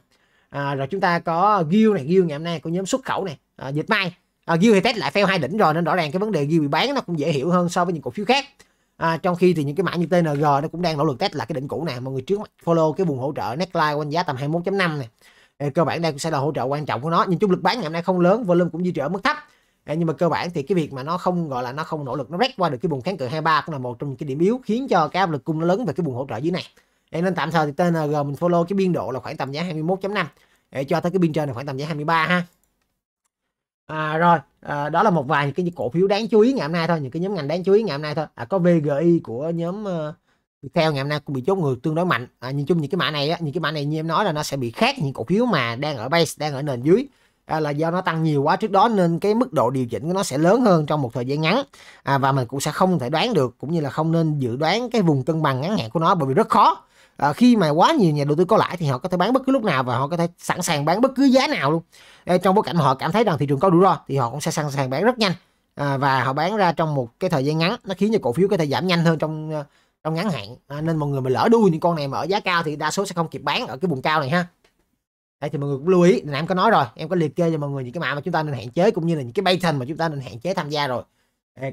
à, rồi chúng ta có Gil này Gil ngày hôm nay của nhóm xuất khẩu này à, dịch may à, Gil Tech lại fail hai đỉnh rồi nên rõ ràng cái vấn đề Gil bị bán nó cũng dễ hiểu hơn so với những cổ phiếu khác à, trong khi thì những cái mã như TNG nó cũng đang nỗ lực test là cái đỉnh cũ này mọi người trước follow cái vùng hỗ trợ neckline quanh giá tầm 21.5 này cơ bản đây cũng sẽ là hỗ trợ quan trọng của nó nhưng chung lực bán ngày hôm nay không lớn volume cũng duy trì ở mức thấp à, nhưng mà cơ bản thì cái việc mà nó không gọi là nó không nỗ lực nó rét qua được cái vùng kháng cự 23 cũng là một trong những cái điểm yếu khiến cho cái áp lực cung nó lớn về cái vùng hỗ trợ dưới này à, nên tạm thời thì TNG mình follow cái biên độ là khoảng tầm giá 21.5 để cho tới cái biên trên là khoảng tầm giá 23 ha À, rồi à, đó là một vài những cái cổ phiếu đáng chú ý ngày hôm nay thôi những cái nhóm ngành đáng chú ý ngày hôm nay thôi à, có VGI của nhóm uh, Viettel ngày hôm nay cũng bị chốt ngược tương đối mạnh à, nhìn chung những cái mã này á, những cái mã này như em nói là nó sẽ bị khác những cổ phiếu mà đang ở base đang ở nền dưới à, là do nó tăng nhiều quá trước đó nên cái mức độ điều chỉnh của nó sẽ lớn hơn trong một thời gian ngắn à, và mình cũng sẽ không thể đoán được cũng như là không nên dự đoán cái vùng cân bằng ngắn hạn của nó bởi vì rất khó à, khi mà quá nhiều nhà đầu tư có lãi thì họ có thể bán bất cứ lúc nào và họ có thể sẵn sàng bán bất cứ giá nào luôn à, trong bối cảnh họ cảm thấy rằng thị trường có rủi ro thì họ cũng sẽ sẵn sàng bán rất nhanh à, và họ bán ra trong một cái thời gian ngắn nó khiến cho cổ phiếu có thể giảm nhanh hơn trong ờ, trong ngắn hạn à, nên mọi người mà lỡ đuôi những con này mà ở giá cao thì đa số sẽ không kịp bán ở cái vùng cao này ha đây thì mọi người cũng lưu ý em có nói rồi em có liệt kê cho mọi người những cái mã mà chúng ta nên hạn chế cũng như là những cái pattern mà chúng ta nên hạn chế tham gia rồi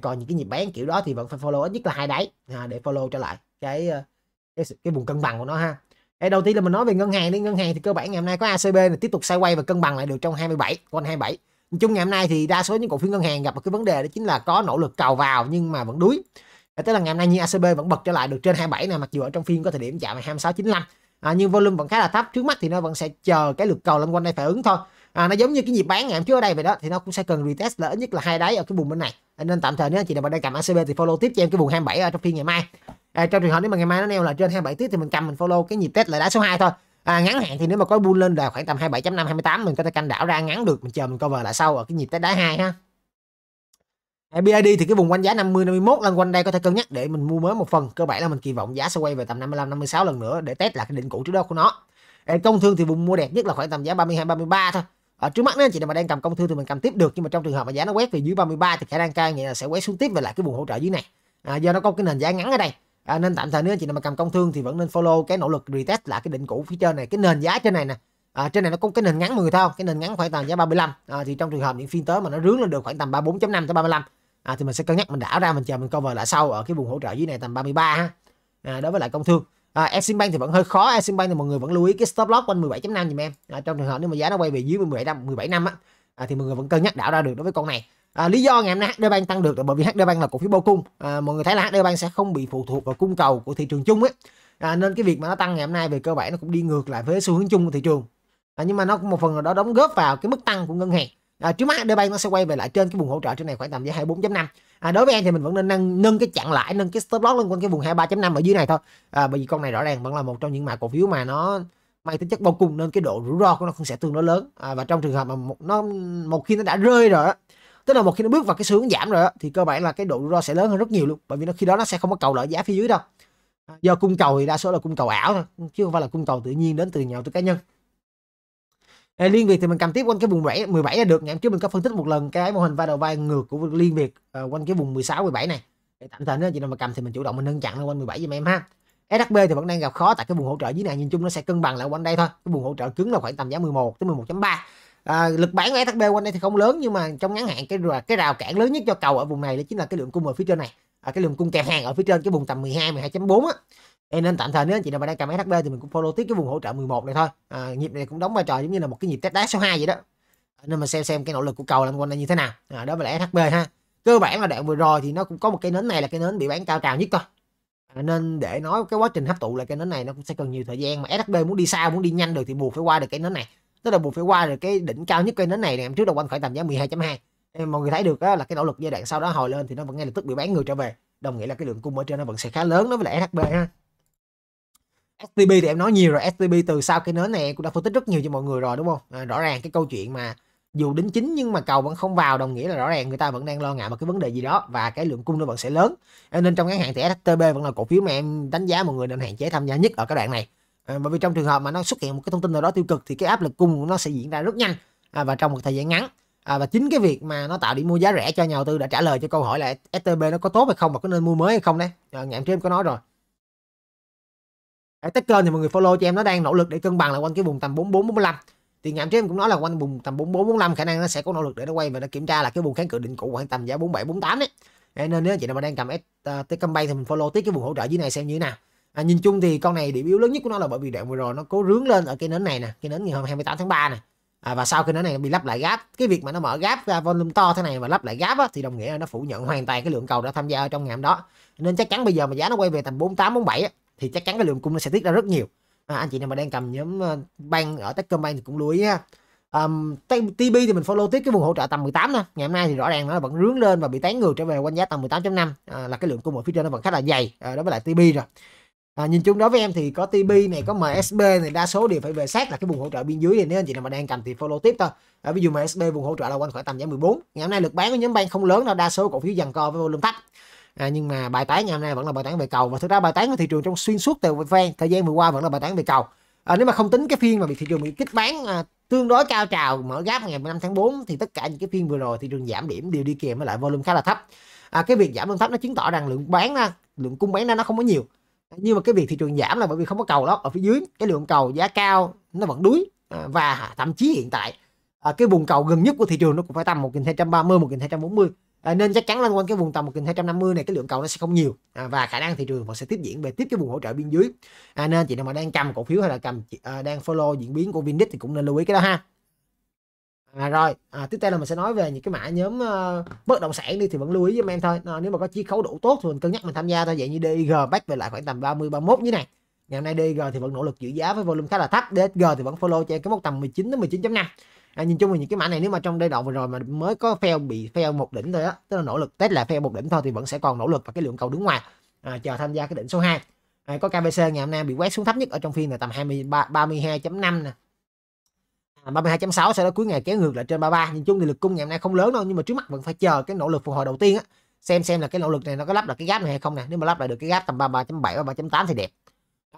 còn những cái nhịp bán kiểu đó thì vẫn phải follow ít nhất là hai đáy à, để follow trở lại cái ờ, cái, cái vùng cân bằng của nó ha Ê, đầu tiên là mình nói về ngân hàng đi ngân hàng thì cơ bản ngày hôm nay có ACB là tiếp tục xoay quay và cân bằng lại được trong 27 quanh 27 nói chung ngày hôm nay thì đa số những cổ phiếu ngân hàng gặp một cái vấn đề đó chính là có nỗ lực cào vào nhưng mà vẫn đuối à, tức là ngày hôm nay như ACB vẫn bật trở lại được trên 27 này mặc dù ở trong phiên có thời điểm chạm 2695 à, nhưng volume vẫn khá là thấp trước mắt thì nó vẫn sẽ chờ cái lực cầu lên quanh đây phải ứng thôi à, nó giống như cái nhịp bán ngày hôm trước ở đây vậy đó thì nó cũng sẽ cần retest là ít nhất là hai đáy ở cái vùng bên này nên tạm thời nếu anh chị nào vào đây cầm ACB thì follow tiếp cho em cái vùng 27 ở trong phiên ngày mai à, trong trường hợp nếu mà ngày mai nó neo là trên 27 tiết thì mình cầm mình follow cái nhịp test lại đá số 2 thôi à, ngắn hạn thì nếu mà có bull lên là khoảng tầm 27.5 28 mình có thể canh đảo ra ngắn được mình chờ mình cover lại sau ở cái nhịp test đá hai ha à, BID thì cái vùng quanh giá 50 51 lần quanh đây có thể cân nhắc để mình mua mới một phần cơ bản là mình kỳ vọng giá sẽ quay về tầm 55 56 lần nữa để test là cái định cũ trước đó của nó à, công thương thì vùng mua đẹp nhất là khoảng tầm giá 32 33 thôi ở trước mắt nếu anh chị nào mà đang cầm công thương thì mình cầm tiếp được nhưng mà trong trường hợp mà giá nó quét về dưới 33 thì khả năng cao nghĩa là sẽ quét xuống tiếp về lại cái vùng hỗ trợ dưới này à, do nó có cái nền giá ngắn ở đây à, nên tạm thời nếu anh chị nào mà cầm công thương thì vẫn nên follow cái nỗ lực retest lại cái đỉnh cũ phía trên này cái nền giá trên này nè à, trên này nó có cái nền ngắn mọi người thao cái nền ngắn khoảng tầm giá 35 à, thì trong trường hợp những phiên tới mà nó rướng lên được khoảng tầm 34.5 tới 35 à, thì mình sẽ cân nhắc mình đảo ra mình chờ mình cover lại sau ở cái vùng hỗ trợ dưới này tầm 33 ha à, đối với lại công thương à, Eximbank thì vẫn hơi khó Eximbank thì mọi người vẫn lưu ý cái stop loss quanh 17.5 dùm em à, trong trường hợp nếu mà giá nó quay về dưới 17 năm 17 năm á à, thì mọi người vẫn cân nhắc đảo ra được đối với con này À, lý do ngày hôm nay HD Bank tăng được là bởi vì HD Bank là cổ phiếu bao cung. À, mọi người thấy là HD Bank sẽ không bị phụ thuộc vào cung cầu của thị trường chung ấy. À, nên cái việc mà nó tăng ngày hôm nay về cơ bản nó cũng đi ngược lại với xu hướng chung của thị trường. À, nhưng mà nó cũng một phần nào đó đóng góp vào cái mức tăng của ngân hàng. À, trước mắt HD Bank nó sẽ quay về lại trên cái vùng hỗ trợ trên này khoảng tầm giá 24.5. À, đối với em thì mình vẫn nên nâng, nâng cái chặn lãi, nâng cái stop loss lên quanh cái vùng 23.5 ở dưới này thôi. À, bởi vì con này rõ ràng vẫn là một trong những mã cổ phiếu mà nó mang tính chất bao cung nên cái độ rủi ro của nó không sẽ tương đối lớn. À, và trong trường hợp mà một, nó một khi nó đã rơi rồi đó, tức là một khi nó bước vào cái xu hướng giảm rồi đó, thì cơ bản là cái độ rủi ro sẽ lớn hơn rất nhiều luôn bởi vì nó khi đó nó sẽ không có cầu lợi giá phía dưới đâu do cung cầu thì đa số là cung cầu ảo thôi chứ không phải là cung cầu tự nhiên đến từ nhà đầu tư cá nhân à, liên việt thì mình cầm tiếp quanh cái vùng 7 17 là được ngày hôm trước mình có phân tích một lần cái mô hình vai đầu vai ngược của liên việt uh, quanh cái vùng 16 17 này để tạm thời nếu chị nào mà cầm thì mình chủ động mình nâng chặn lên quanh 17 giùm em ha SHB thì vẫn đang gặp khó tại cái vùng hỗ trợ dưới này nhìn chung nó sẽ cân bằng lại quanh đây thôi cái vùng hỗ trợ cứng là khoảng tầm giá 11 tới 11.3 à, lực bán của SHB quanh đây thì không lớn nhưng mà trong ngắn hạn cái cái rào cản lớn nhất cho cầu ở vùng này đó chính là cái lượng cung ở phía trên này à, cái lượng cung kẹt hàng ở phía trên cái vùng tầm 12 12.4 á nên tạm thời nếu anh chị nào mà đang cầm SHB thì mình cũng follow tiếp cái vùng hỗ trợ 11 này thôi à, nhịp này cũng đóng vai trò giống như là một cái nhịp test đá số 2 vậy đó à, nên mà xem xem cái nỗ lực của cầu làm quanh đây như thế nào à, đó là SHB ha cơ bản là đoạn vừa rồi thì nó cũng có một cái nến này là cái nến bị bán cao trào nhất thôi à, nên để nói cái quá trình hấp thụ là cái nến này nó cũng sẽ cần nhiều thời gian mà SHB muốn đi xa muốn đi nhanh được thì buộc phải qua được cái nến này tức là buộc phải qua được cái đỉnh cao nhất cây nến này, này em trước đầu quanh khỏi tầm giá 12.2 mọi người thấy được á, là cái nỗ lực giai đoạn sau đó hồi lên thì nó vẫn ngay lập tức bị bán người trở về đồng nghĩa là cái lượng cung ở trên nó vẫn sẽ khá lớn đối với lại SHB ha STB thì em nói nhiều rồi STB từ sau cái nến này cũng đã phân tích rất nhiều cho mọi người rồi đúng không à, rõ ràng cái câu chuyện mà dù đính chính nhưng mà cầu vẫn không vào đồng nghĩa là rõ ràng người ta vẫn đang lo ngại một cái vấn đề gì đó và cái lượng cung nó vẫn sẽ lớn nên trong ngắn hạn thì STB vẫn là cổ phiếu mà em đánh giá mọi người nên hạn chế tham gia nhất ở cái đoạn này à, bởi vì trong trường hợp mà nó xuất hiện một cái thông tin nào đó tiêu cực thì cái áp lực cung của nó sẽ diễn ra rất nhanh à, và trong một thời gian ngắn à, và chính cái việc mà nó tạo điểm mua giá rẻ cho nhà đầu tư đã trả lời cho câu hỏi là STB nó có tốt hay không và có nên mua mới hay không đấy à, ngày trước em có nói rồi à, Tekken thì mọi người follow cho em nó đang nỗ lực để cân bằng là quanh cái vùng tầm 44 45 thì ngày trước em cũng nói là quanh vùng tầm 44 45 khả năng nó sẽ có nỗ lực để nó quay và nó kiểm tra là cái vùng kháng cự định cũ khoảng tầm giá 47 48 đấy nên nếu chị nào mà đang cầm S, uh, Tekken thì mình follow tiếp cái vùng hỗ trợ dưới này xem như thế nào à, nhìn chung thì con này điểm yếu lớn nhất của nó là bởi vì đoạn vừa rồi nó cố rướng lên ở cái nến này nè cái nến ngày hôm 28 tháng 3 nè à, và sau khi nến này bị lắp lại gáp cái việc mà nó mở gáp ra volume to thế này và lắp lại gáp á, thì đồng nghĩa là nó phủ nhận hoàn toàn cái lượng cầu đã tham gia ở trong ngày hôm đó nên chắc chắn bây giờ mà giá nó quay về tầm 48 47 á, thì chắc chắn cái lượng cung nó sẽ tiết ra rất nhiều à, anh chị nào mà đang cầm nhóm ờ, bang ở Techcombank thì cũng lưu ý ha Um, TB thì mình follow tiếp cái vùng hỗ trợ tầm 18 thôi Ngày hôm nay thì rõ ràng nó vẫn rướng lên và bị tán ngược trở về quanh giá tầm 18.5 à, Là cái lượng cung ở phía trên nó vẫn khá là dày à, Đối với lại TB rồi à, nhìn chung đối với em thì có TB này có MSB này đa số đều phải về sát là cái vùng hỗ trợ bên dưới này nếu anh chị nào mà đang cầm thì follow tiếp thôi ở ví dụ MSB vùng hỗ trợ là quanh khoảng tầm giá 14 ngày hôm nay lực bán của nhóm ban không lớn đâu đa số cổ phiếu dằn co với volume thấp À, nhưng mà bài toán ngày hôm nay vẫn là bài toán về cầu và thực ra bài toán của thị trường trong xuyên suốt từ ven thời gian vừa qua vẫn là bài toán về cầu à, nếu mà không tính cái phiên mà bị thị trường bị kích bán à, tương đối cao trào mở gáp ngày 15 tháng 4 thì tất cả những cái phiên vừa rồi thị trường giảm điểm đều đi kèm với lại volume khá là thấp à, cái việc giảm volume thấp nó chứng tỏ rằng lượng bán lượng cung bán nó không có nhiều nhưng mà cái việc thị trường giảm là bởi vì không có cầu đó ở phía dưới cái lượng cầu giá cao nó vẫn đuối à, và thậm chí hiện tại à, cái vùng cầu gần nhất của thị trường nó cũng phải tầm 1230 1240 à, nên chắc chắn là quanh cái vùng tầm 1250 này cái lượng cầu nó sẽ không nhiều à, và khả năng thị trường vẫn sẽ tiếp diễn về tiếp cái vùng hỗ trợ biên dưới à, nên chị nào mà đang cầm cổ phiếu hay là cầm à, đang follow diễn biến của Vindex thì cũng nên lưu ý cái đó ha À, rồi à, tiếp theo là mình sẽ nói về những cái mã nhóm uh, bất động sản đi thì vẫn lưu ý với em thôi à, nếu mà có chi khấu đủ tốt thì mình cân nhắc mình tham gia thôi vậy như DIG back về lại khoảng tầm 30 31 như này ngày hôm nay DIG thì vẫn nỗ lực giữ giá với volume khá là thấp DSG thì vẫn follow cho em cái mốc tầm 19 đến 19.5 à, nhìn chung là những cái mã này nếu mà trong đây đoạn vừa rồi mà mới có fail bị fail một đỉnh thôi á tức là nỗ lực test là fail một đỉnh thôi thì vẫn sẽ còn nỗ lực và cái lượng cầu đứng ngoài à, chờ tham gia cái đỉnh số 2 à, có KBC ngày hôm nay bị quét xuống thấp nhất ở trong phiên là tầm 23 32.5 nè 32.6 à, sau đó cuối ngày kéo ngược lại trên 33 nhìn chung thì lực cung ngày hôm nay không lớn đâu nhưng mà trước mắt vẫn phải chờ cái nỗ lực phục hồi đầu tiên á xem xem là cái nỗ lực này nó có lắp được cái gáp này hay không nè nếu mà lắp lại được cái gáp tầm 33.7 33 8 thì đẹp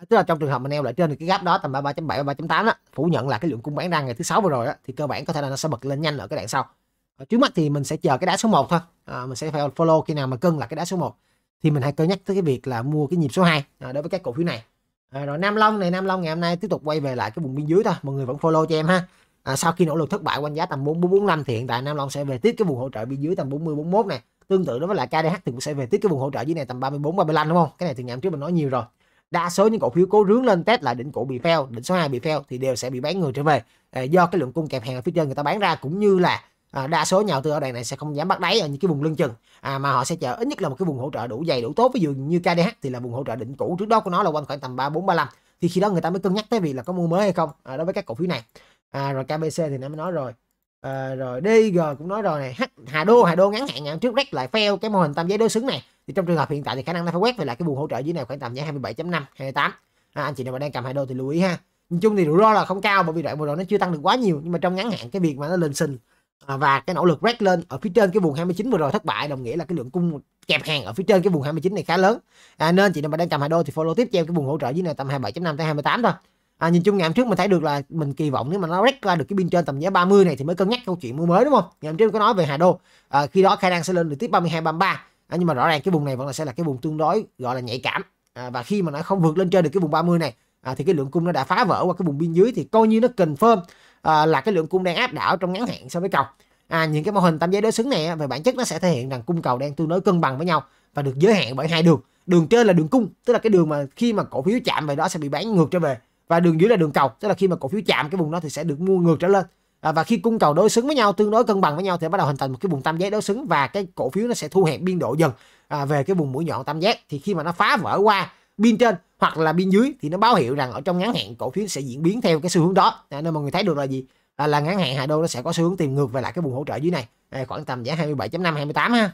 tức là trong trường hợp mà neo lại trên được cái gáp đó tầm 33.7 và 3.8 á phủ nhận là cái lượng cung bán ra ngày thứ sáu vừa rồi á thì cơ bản có thể là nó sẽ bật lên nhanh ở cái đoạn sau ở trước mắt thì mình sẽ chờ cái đá số 1 thôi à, mình sẽ phải follow khi nào mà cân là cái đá số 1 thì mình hãy cân nhắc tới cái việc là mua cái nhịp số 2 à, đối với các cổ phiếu này à, rồi nam long này nam long ngày hôm nay tiếp tục quay về lại cái vùng biên dưới thôi mọi người vẫn follow cho em ha à, sau khi nỗ lực thất bại quanh giá tầm 4445 thì hiện tại nam long sẽ về tiếp cái vùng hỗ trợ biên dưới tầm 40 41 này tương tự đó với lại KDH thì cũng sẽ về tiếp cái vùng hỗ trợ dưới này tầm 34 35 đúng không cái này thì ngày trước mình nói nhiều rồi đa số những cổ phiếu cố rướng lên test lại đỉnh cổ bị fail đỉnh số 2 bị fail thì đều sẽ bị bán người trở về à, do cái lượng cung kẹp hàng ở phía trên người ta bán ra cũng như là à, đa số nhà đầu tư ở đoạn này sẽ không dám bắt đáy ở những cái vùng lưng chừng à, mà họ sẽ chờ ít nhất là một cái vùng hỗ trợ đủ dày đủ tốt ví dụ như KDH thì là vùng hỗ trợ định cũ trước đó của nó là quanh khoảng tầm 3435 thì khi đó người ta mới cân nhắc tới việc là có mua mới hay không à, đối với các cổ phiếu này à, rồi KBC thì nó mới nói rồi à, rồi DG cũng nói rồi này H, Hà Đô Hà Đô ngắn hạn ngàn trước rách lại fail cái mô hình tam giấy đối xứng này thì trong trường hợp hiện tại thì khả năng nó phải quét về lại cái vùng hỗ trợ dưới này khoảng tầm giá 27.5 28 à, anh chị nào mà đang cầm Hà Đô thì lưu ý ha nhìn chung thì rủi ro là không cao bởi vì đoạn vừa rồi nó chưa tăng được quá nhiều nhưng mà trong ngắn hạn cái việc mà nó lên sinh À, và cái nỗ lực break lên ở phía trên cái vùng 29 vừa rồi thất bại đồng nghĩa là cái lượng cung kẹp hàng ở phía trên cái vùng 29 này khá lớn à, nên chị nào mà đang cầm hai đô thì follow tiếp theo cái vùng hỗ trợ dưới này tầm 27.5 tới 28 thôi à, nhìn chung ngày hôm trước mình thấy được là mình kỳ vọng nếu mà nó rách ra được cái biên trên tầm giá 30 này thì mới cân nhắc câu chuyện mua mới đúng không ngày hôm trước có nói về Hà Đô à, khi đó khả năng sẽ lên được tiếp 32 33 à, nhưng mà rõ ràng cái vùng này vẫn là sẽ là cái vùng tương đối gọi là nhạy cảm à, và khi mà nó không vượt lên trên được cái vùng 30 này à, thì cái lượng cung nó đã phá vỡ qua cái vùng biên dưới thì coi như nó confirm à, là cái lượng cung đang áp đảo trong ngắn hạn so với cầu à, những cái mô hình tam giác đối xứng này về bản chất nó sẽ thể hiện rằng cung cầu đang tương đối cân bằng với nhau và được giới hạn bởi hai đường đường trên là đường cung tức là cái đường mà khi mà cổ phiếu chạm về đó sẽ bị bán ngược trở về và đường dưới là đường cầu tức là khi mà cổ phiếu chạm cái vùng đó thì sẽ được mua ngược trở lên à, và khi cung cầu đối xứng với nhau tương đối cân bằng với nhau thì bắt đầu hình thành một cái vùng tam giác đối xứng và cái cổ phiếu nó sẽ thu hẹp biên độ dần à, về cái vùng mũi nhọn tam giác thì khi mà nó phá vỡ qua biên trên hoặc là bên dưới thì nó báo hiệu rằng ở trong ngắn hạn cổ phiếu sẽ diễn biến theo cái xu hướng đó à, nên mọi người thấy được là gì à, là ngắn hạn Hà Đô nó sẽ có xu hướng tìm ngược về lại cái vùng hỗ trợ dưới này à, khoảng tầm giá 27.5 28 ha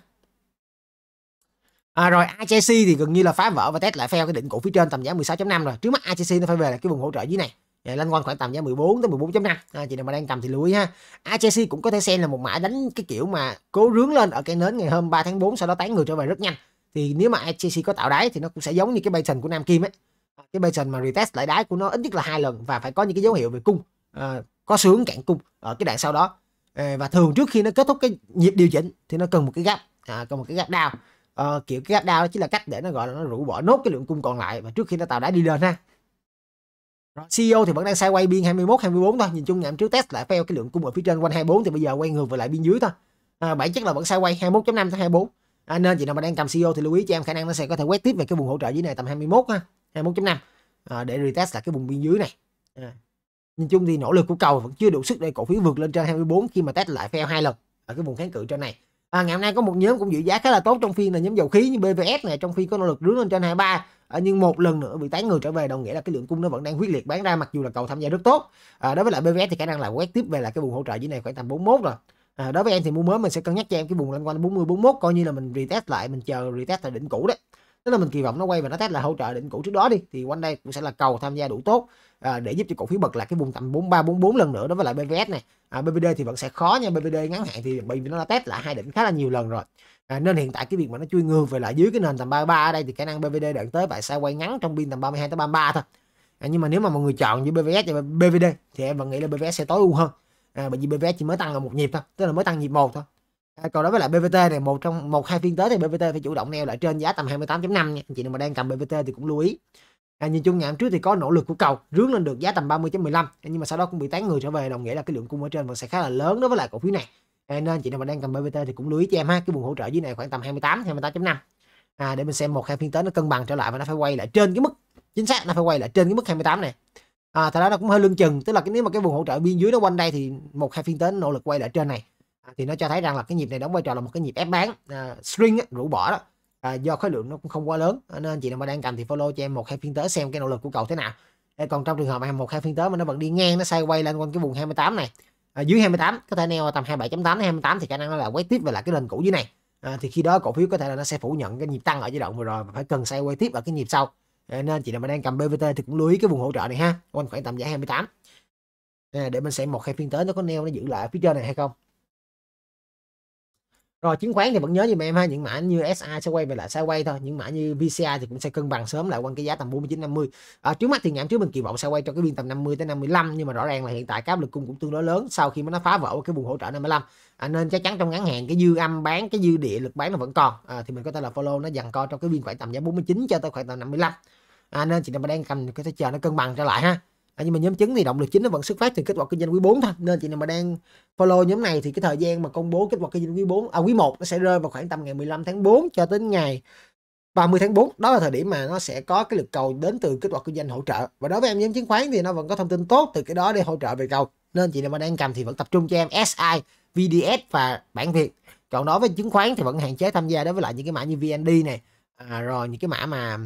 À, rồi AJC thì gần như là phá vỡ và test lại fail cái đỉnh cổ phiếu trên tầm giá 16.5 rồi. Trước mắt AJC nó phải về lại cái vùng hỗ trợ dưới này. À, lăn quanh khoảng tầm giá 14 tới 14.5. À, chị nào mà đang cầm thì lưu ý ha. AJC cũng có thể xem là một mã đánh cái kiểu mà cố rướng lên ở cái nến ngày hôm 3 tháng 4 sau đó tán người trở về rất nhanh thì nếu mà IGC có tạo đáy thì nó cũng sẽ giống như cái basin của Nam Kim ấy à, cái basin mà retest lại đáy của nó ít nhất là hai lần và phải có những cái dấu hiệu về cung à, có sướng cạn cung ở cái đoạn sau đó à, và thường trước khi nó kết thúc cái nhịp điều chỉnh thì nó cần một cái gap à, cần một cái gap down à, kiểu cái gap down đó chính là cách để nó gọi là nó rũ bỏ nốt cái lượng cung còn lại và trước khi nó tạo đáy đi lên ha rồi, CEO thì vẫn đang sai quay biên 21 24 thôi nhìn chung ngày hôm trước test lại fail cái lượng cung ở phía trên quanh 24 thì bây giờ quay ngược về lại biên dưới thôi à, bản chất là vẫn sai quay 21.5 tới 24 à, nên chị nào mà đang cầm CEO thì lưu ý cho em khả năng nó sẽ có thể quét tiếp về cái vùng hỗ trợ dưới này tầm 21 ha 21.5 à, để retest là cái vùng biên dưới này à. nhìn chung thì nỗ lực của cầu vẫn chưa đủ sức để cổ phiếu vượt lên trên 24 khi mà test lại fail hai lần ở cái vùng kháng cự trên này à, ngày hôm nay có một nhóm cũng giữ giá khá là tốt trong phiên là nhóm dầu khí như BVS này trong phiên có nỗ lực rướn lên trên 23 à, nhưng một lần nữa bị tán người trở về đồng nghĩa là cái lượng cung nó vẫn đang quyết liệt bán ra mặc dù là cầu tham gia rất tốt à, đối với lại BVS thì khả năng là quét tiếp về là cái vùng hỗ trợ dưới này khoảng tầm 41 rồi à, đối với em thì mua mới mình sẽ cân nhắc cho em cái vùng loanh quanh 40 41 coi như là mình retest lại mình chờ retest lại đỉnh cũ đấy tức là mình kỳ vọng nó quay và nó test là hỗ trợ đỉnh cũ trước đó đi thì quanh đây cũng sẽ là cầu tham gia đủ tốt à, để giúp cho cổ phiếu bật lại cái vùng tầm 43 44 lần nữa đối với lại BVS này à, BVD thì vẫn sẽ khó nha BVD ngắn hạn thì bởi vì nó đã test lại hai đỉnh khá là nhiều lần rồi à, nên hiện tại cái việc mà nó chui ngược về lại dưới cái nền tầm 33 ở đây thì khả năng BVD đợi tới vài sẽ quay ngắn trong biên tầm 32 tới 33 thôi à, nhưng mà nếu mà mọi người chọn giữa BVS và BVD thì em vẫn nghĩ là BVS sẽ tối ưu hơn à, bởi vì BVS chỉ mới tăng là một nhịp thôi tức là mới tăng nhịp một thôi à, còn đối với lại BVT này một trong một hai phiên tới thì BVT phải chủ động neo lại trên giá tầm 28.5 nha anh chị nào mà đang cầm BVT thì cũng lưu ý à, nhìn chung ngày trước thì có nỗ lực của cầu rướn lên được giá tầm 30.15 à, nhưng mà sau đó cũng bị tán người trở về đồng nghĩa là cái lượng cung ở trên vẫn sẽ khá là lớn đối với lại cổ phiếu này à, nên chị nào mà đang cầm BVT thì cũng lưu ý cho em ha cái vùng hỗ trợ dưới này khoảng tầm 28 28.5 à, để mình xem một hai phiên tới nó cân bằng trở lại và nó phải quay lại trên cái mức chính xác nó phải quay lại trên cái mức 28 này à, thành ra nó cũng hơi lưng chừng tức là cái nếu mà cái vùng hỗ trợ biên dưới nó quanh đây thì một hai phiên tới nỗ lực quay lại trên này à, thì nó cho thấy rằng là cái nhịp này đóng vai trò là một cái nhịp ép bán à, string á, rũ bỏ đó à, do khối lượng nó cũng không quá lớn à, nên chị nào mà đang cầm thì follow cho em một hai phiên tới xem cái nỗ lực của cầu thế nào à, còn trong trường hợp em một hai phiên tới mà nó vẫn đi ngang nó xoay quay lên quanh cái vùng 28 này à, dưới 28 có thể neo tầm 27.8 28 thì khả năng là quay tiếp về lại cái nền cũ dưới này à, thì khi đó cổ phiếu có thể là nó sẽ phủ nhận cái nhịp tăng ở giai đoạn vừa rồi và phải cần xoay quay tiếp ở cái nhịp sau nên chị nào mà đang cầm BVT thì cũng lưu ý cái vùng hỗ trợ này ha quanh khoảng tầm giá 28 à, để mình xem một hai phiên tới nó có neo nó giữ lại phía trên này hay không rồi chứng khoán thì vẫn nhớ dùm em ha những mã như SA sẽ quay về lại sideways thôi những mã như VCI thì cũng sẽ cân bằng sớm lại quanh cái giá tầm 49 50 à, trước mắt thì ngày trước mình kỳ vọng sẽ quay trong cái biên tầm 50 tới 55 nhưng mà rõ ràng là hiện tại cái lực cung cũng tương đối lớn sau khi mà nó phá vỡ cái vùng hỗ trợ 55 à, nên chắc chắn trong ngắn hạn cái dư âm bán cái dư địa lực bán nó vẫn còn à, thì mình có thể là follow nó dần co trong cái biên khoảng tầm giá 49 cho tới khoảng tầm 55 à, nên chị nào mà đang cầm cái chờ nó cân bằng trở lại ha à, nhưng mà nhóm chứng thì động lực chính nó vẫn xuất phát từ kết quả kinh doanh quý 4 thôi nên chị nào mà đang follow nhóm này thì cái thời gian mà công bố kết quả kinh doanh quý 4 à quý 1 nó sẽ rơi vào khoảng tầm ngày 15 tháng 4 cho đến ngày 30 tháng 4 đó là thời điểm mà nó sẽ có cái lực cầu đến từ kết quả kinh doanh hỗ trợ và đối với em nhóm chứng khoán thì nó vẫn có thông tin tốt từ cái đó để hỗ trợ về cầu nên chị nào mà đang cầm thì vẫn tập trung cho em SI VDS và bản Việt còn đối với chứng khoán thì vẫn hạn chế tham gia đối với lại những cái mã như VND này à, rồi những cái mã mà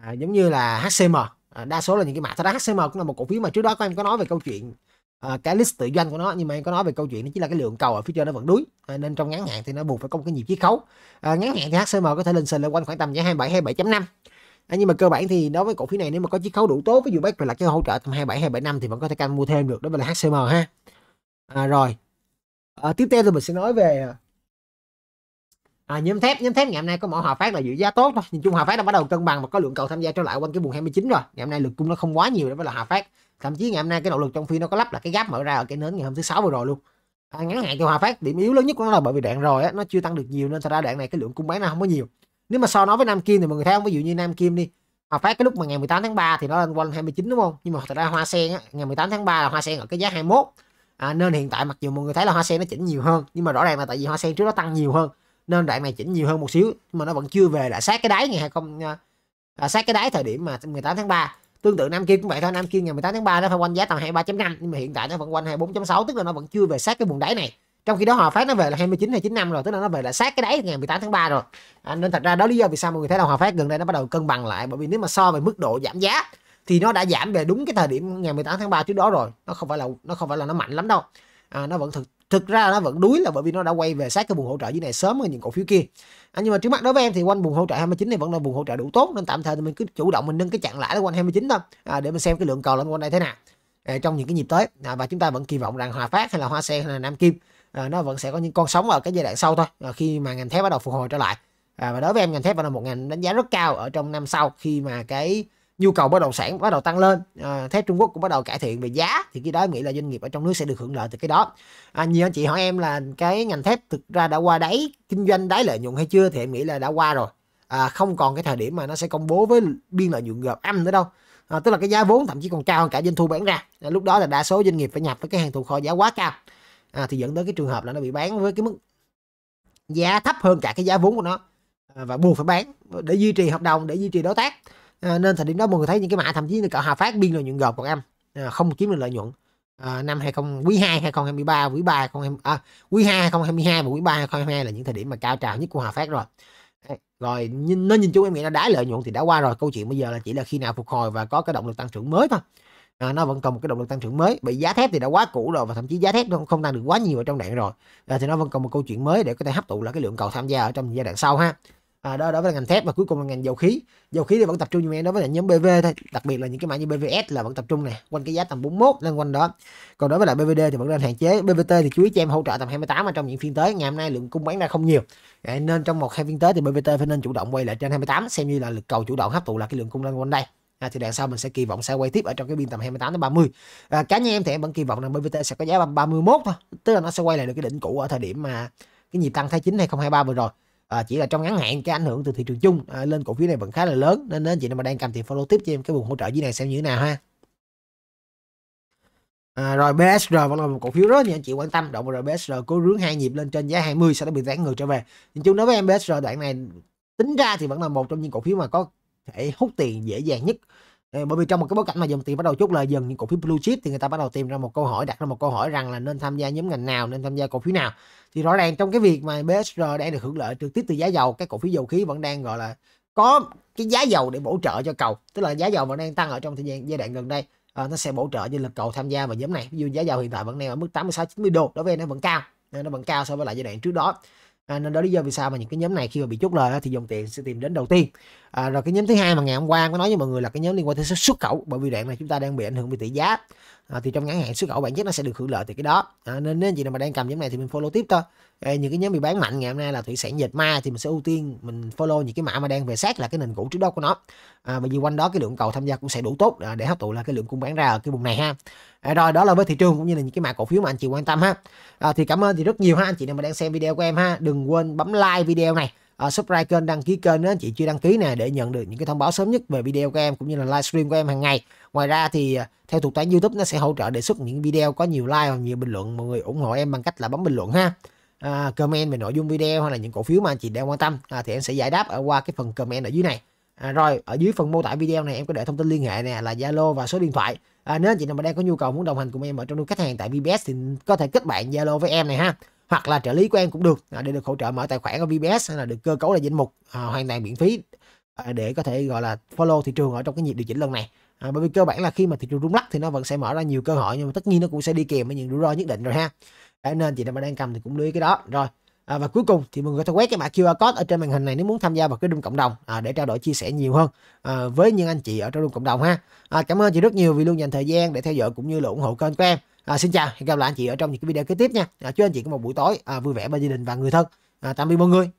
à, giống như là HCM à, đa số là những cái mã thật ra HCM cũng là một cổ phiếu mà trước đó các em có nói về câu chuyện à, cái list tự doanh của nó nhưng mà em có nói về câu chuyện đó chỉ là cái lượng cầu ở phía trên nó vẫn đuối à, nên trong ngắn hạn thì nó buộc phải có một cái nhịp chiết khấu à, ngắn hạn thì HCM có thể lên sàn lên quanh khoảng tầm giá 27 27.5 À, nhưng mà cơ bản thì đối với cổ phiếu này nếu mà có chiết khấu đủ tốt ví dụ bác là cái hỗ trợ tầm 27 275 thì vẫn có thể canh mua thêm được đó là HCM ha à, rồi à, tiếp theo thì mình sẽ nói về À, nhóm thép nhóm thép ngày hôm nay có mẫu hòa phát là giữ giá tốt thôi nhìn chung hòa phát đã bắt đầu cân bằng và có lượng cầu tham gia trở lại quanh cái vùng 29 rồi ngày hôm nay lực cung nó không quá nhiều đối với là hòa phát thậm chí ngày hôm nay cái động lực trong phiên nó có lắp là cái gáp mở ra ở cái nến ngày hôm thứ sáu vừa rồi luôn à, ngắn hạn cho hòa phát điểm yếu lớn nhất của nó là bởi vì đạn rồi á, nó chưa tăng được nhiều nên thật ra đạn này cái lượng cung bán nó không có nhiều nếu mà so nói với nam kim thì mọi người thấy không ví dụ như nam kim đi hòa phát cái lúc mà ngày 18 tháng 3 thì nó lên quanh 29 đúng không nhưng mà thật ra hoa sen á, ngày 18 tháng 3 là hoa sen ở cái giá 21 à, nên hiện tại mặc dù mọi người thấy là hoa sen nó chỉnh nhiều hơn nhưng mà rõ ràng là tại vì hoa sen trước nó tăng nhiều hơn nên đoạn này chỉnh nhiều hơn một xíu nhưng mà nó vẫn chưa về lại sát cái đáy ngày không là à, sát cái đáy thời điểm mà 18 tháng 3 tương tự Nam Kim cũng vậy thôi Nam Kim ngày 18 tháng 3 nó phải quanh giá tầm 23.5 nhưng mà hiện tại nó vẫn quanh 24.6 tức là nó vẫn chưa về sát cái vùng đáy này trong khi đó Hòa Phát nó về là 29 hay 95 rồi tức là nó về là sát cái đáy ngày 18 tháng 3 rồi à, nên thật ra đó lý do vì sao mọi người thấy là Hòa Phát gần đây nó bắt đầu cân bằng lại bởi vì nếu mà so về mức độ giảm giá thì nó đã giảm về đúng cái thời điểm ngày 18 tháng 3 trước đó rồi nó không phải là nó không phải là nó mạnh lắm đâu à, nó vẫn thực thực ra nó vẫn đuối là bởi vì nó đã quay về sát cái vùng hỗ trợ dưới này sớm hơn những cổ phiếu kia à, nhưng mà trước mắt đối với em thì quanh vùng hỗ trợ 29 này vẫn là vùng hỗ trợ đủ tốt nên tạm thời thì mình cứ chủ động mình nâng cái chặn lãi quanh 29 thôi à, để mình xem cái lượng cầu lên quanh đây thế nào à, trong những cái nhịp tới à, và chúng ta vẫn kỳ vọng rằng hòa phát hay là hoa sen hay là nam kim à, nó vẫn sẽ có những con sóng ở cái giai đoạn sau thôi à, khi mà ngành thép bắt đầu phục hồi trở lại à, và đối với em ngành thép vẫn là một ngành đánh giá rất cao ở trong năm sau khi mà cái nhu cầu bất động sản bắt đầu tăng lên à, thép Trung Quốc cũng bắt đầu cải thiện về giá thì cái đó nghĩ là doanh nghiệp ở trong nước sẽ được hưởng lợi từ cái đó à, nhiều anh chị hỏi em là cái ngành thép thực ra đã qua đáy kinh doanh đáy lợi nhuận hay chưa thì em nghĩ là đã qua rồi à, không còn cái thời điểm mà nó sẽ công bố với biên lợi nhuận gộp âm nữa đâu à, tức là cái giá vốn thậm chí còn cao hơn cả doanh thu bán ra à, lúc đó là đa số doanh nghiệp phải nhập với cái hàng tồn kho giá quá cao à, thì dẫn tới cái trường hợp là nó bị bán với cái mức giá thấp hơn cả cái giá vốn của nó à, và buộc phải bán để duy trì hợp đồng để duy trì đối tác à, nên thời điểm đó mọi người thấy những cái mã thậm chí là cả Hà Phát biên lợi nhuận gộp còn em à, không kiếm được lợi nhuận à, năm 20 quý 2 2023 quý 3 20, à, quý 2 2022 và quý 3 2022 là những thời điểm mà cao trào nhất của Hà Phát rồi rồi nhìn, nó nhìn chung em nghĩ là đái lợi nhuận thì đã qua rồi câu chuyện bây giờ là chỉ là khi nào phục hồi và có cái động lực tăng trưởng mới thôi à, nó vẫn còn một cái động lực tăng trưởng mới bị giá thép thì đã quá cũ rồi và thậm chí giá thép nó không tăng được quá nhiều ở trong đoạn rồi à, thì nó vẫn còn một câu chuyện mới để có thể hấp thụ là cái lượng cầu tham gia ở trong giai đoạn sau ha à, đó đối với ngành thép và cuối cùng là ngành dầu khí dầu khí thì vẫn tập trung như em đối với nhóm BV thôi đặc biệt là những cái mã như BVS là vẫn tập trung này quanh cái giá tầm 41 lên quanh đó còn đối với lại BVD thì vẫn đang hạn chế BVT thì chú ý cho em hỗ trợ tầm 28 mà trong những phiên tới ngày hôm nay lượng cung bán ra không nhiều à, nên trong một hai phiên tới thì BVT phải nên chủ động quay lại trên 28 xem như là lực cầu chủ động hấp thụ là cái lượng cung lên quanh đây À, thì đằng sau mình sẽ kỳ vọng sẽ quay tiếp ở trong cái biên tầm 28 đến 30. À, cá nhân em thì em vẫn kỳ vọng rằng BVT sẽ có giá 31 thôi, tức là nó sẽ quay lại được cái đỉnh cũ ở thời điểm mà cái nhịp tăng tháng 9 2023 vừa rồi. Ờ, chỉ là trong ngắn hạn cái ảnh hưởng từ thị trường chung à, lên cổ phiếu này vẫn khá là lớn nên nên chị nào mà đang cầm tiền follow tiếp cho em cái vùng hỗ trợ dưới này xem như thế nào ha À, rồi BSR vẫn là một cổ phiếu rất nhiều anh chị quan tâm động rồi BSR cố rướng hai nhịp lên trên giá 20 sau đó bị giãn người trở về nhưng chúng nói với em BSR đoạn này tính ra thì vẫn là một trong những cổ phiếu mà có thể hút tiền dễ dàng nhất bởi vì trong một cái bối cảnh mà dòng tiền bắt đầu chốt lời dần những cổ phiếu blue chip thì người ta bắt đầu tìm ra một câu hỏi đặt ra một câu hỏi rằng là nên tham gia nhóm ngành nào nên tham gia cổ phiếu nào thì rõ ràng trong cái việc mà BSR đang được hưởng lợi trực tiếp từ giá dầu các cổ phiếu dầu khí vẫn đang gọi là có cái giá dầu để bổ trợ cho cầu tức là giá dầu vẫn đang tăng ở trong thời gian giai đoạn gần đây à, nó sẽ bổ trợ cho lực cầu tham gia vào nhóm này ví dụ giá dầu hiện tại vẫn đang ở mức 86 90 đô đối với nó vẫn cao nên nó vẫn cao so với lại giai đoạn trước đó à, nên đó lý do vì sao mà những cái nhóm này khi mà bị chốt lời thì dòng tiền sẽ tìm đến đầu tiên à, rồi cái nhóm thứ hai mà ngày hôm qua có nói với mọi người là cái nhóm liên quan tới xuất khẩu bởi vì đoạn này chúng ta đang bị ảnh hưởng bởi tỷ giá à, thì trong ngắn hạn xuất khẩu bản chất nó sẽ được hưởng lợi từ cái đó à, nên nếu chị nào mà đang cầm nhóm này thì mình follow tiếp thôi à, những cái nhóm bị bán mạnh ngày hôm nay là thủy sản dệt ma thì mình sẽ ưu tiên mình follow những cái mã mà đang về sát là cái nền cũ trước đó của nó à, bởi vì quanh đó cái lượng cầu tham gia cũng sẽ đủ tốt à, để hấp thụ là cái lượng cung bán ra ở cái vùng này ha à, rồi đó là với thị trường cũng như là những cái mã cổ phiếu mà anh chị quan tâm ha à, thì cảm ơn thì rất nhiều ha anh chị nào mà đang xem video của em ha đừng quên bấm like video này uh, subscribe kênh đăng ký kênh đó chị chưa đăng ký nè để nhận được những cái thông báo sớm nhất về video của em cũng như là livestream của em hàng ngày ngoài ra thì ờ, theo thuật toán youtube nó sẽ hỗ trợ đề xuất những video có nhiều like hoặc nhiều bình luận mọi người ủng hộ em bằng cách là bấm bình luận ha uh, comment về nội dung video hoặc là những cổ phiếu mà anh chị đang quan tâm uh, thì em sẽ giải đáp ở qua cái phần comment ở dưới này À, rồi ở dưới phần mô tả video này em có để thông tin liên hệ nè là Zalo và số điện thoại. À, nếu anh chị nào mà đang có nhu cầu muốn đồng hành cùng em ở trong nuôi khách hàng tại VBS thì có thể kết bạn Zalo với em này ha hoặc là trợ lý của em cũng được à, để được hỗ trợ mở tài khoản ở VBS hay là được cơ cấu lại danh mục à, hoàn toàn miễn phí à, để có thể gọi là follow thị trường ở trong cái nhịp điều chỉnh lần này à, bởi vì cơ bản là khi mà thị trường rung lắc thì nó vẫn sẽ mở ra nhiều cơ hội nhưng mà tất nhiên nó cũng sẽ đi kèm với những rủi ro nhất định rồi ha à, nên chị nào đang cầm thì cũng lưu ý cái đó rồi À, và cuối cùng thì mọi người có thể quét cái mã QR code ở trên màn hình này nếu muốn tham gia vào cái room cộng đồng à, để trao đổi chia sẻ nhiều hơn à, với những anh chị ở trong room cộng đồng ha. À, cảm ơn chị rất nhiều vì luôn dành thời gian để theo dõi cũng như là ủng hộ kênh của em à, xin chào hẹn gặp lại anh chị ở trong những cái video kế tiếp nha à, chúc anh chị có một buổi tối à, vui vẻ bên gia đình và người thân à, tạm biệt mọi người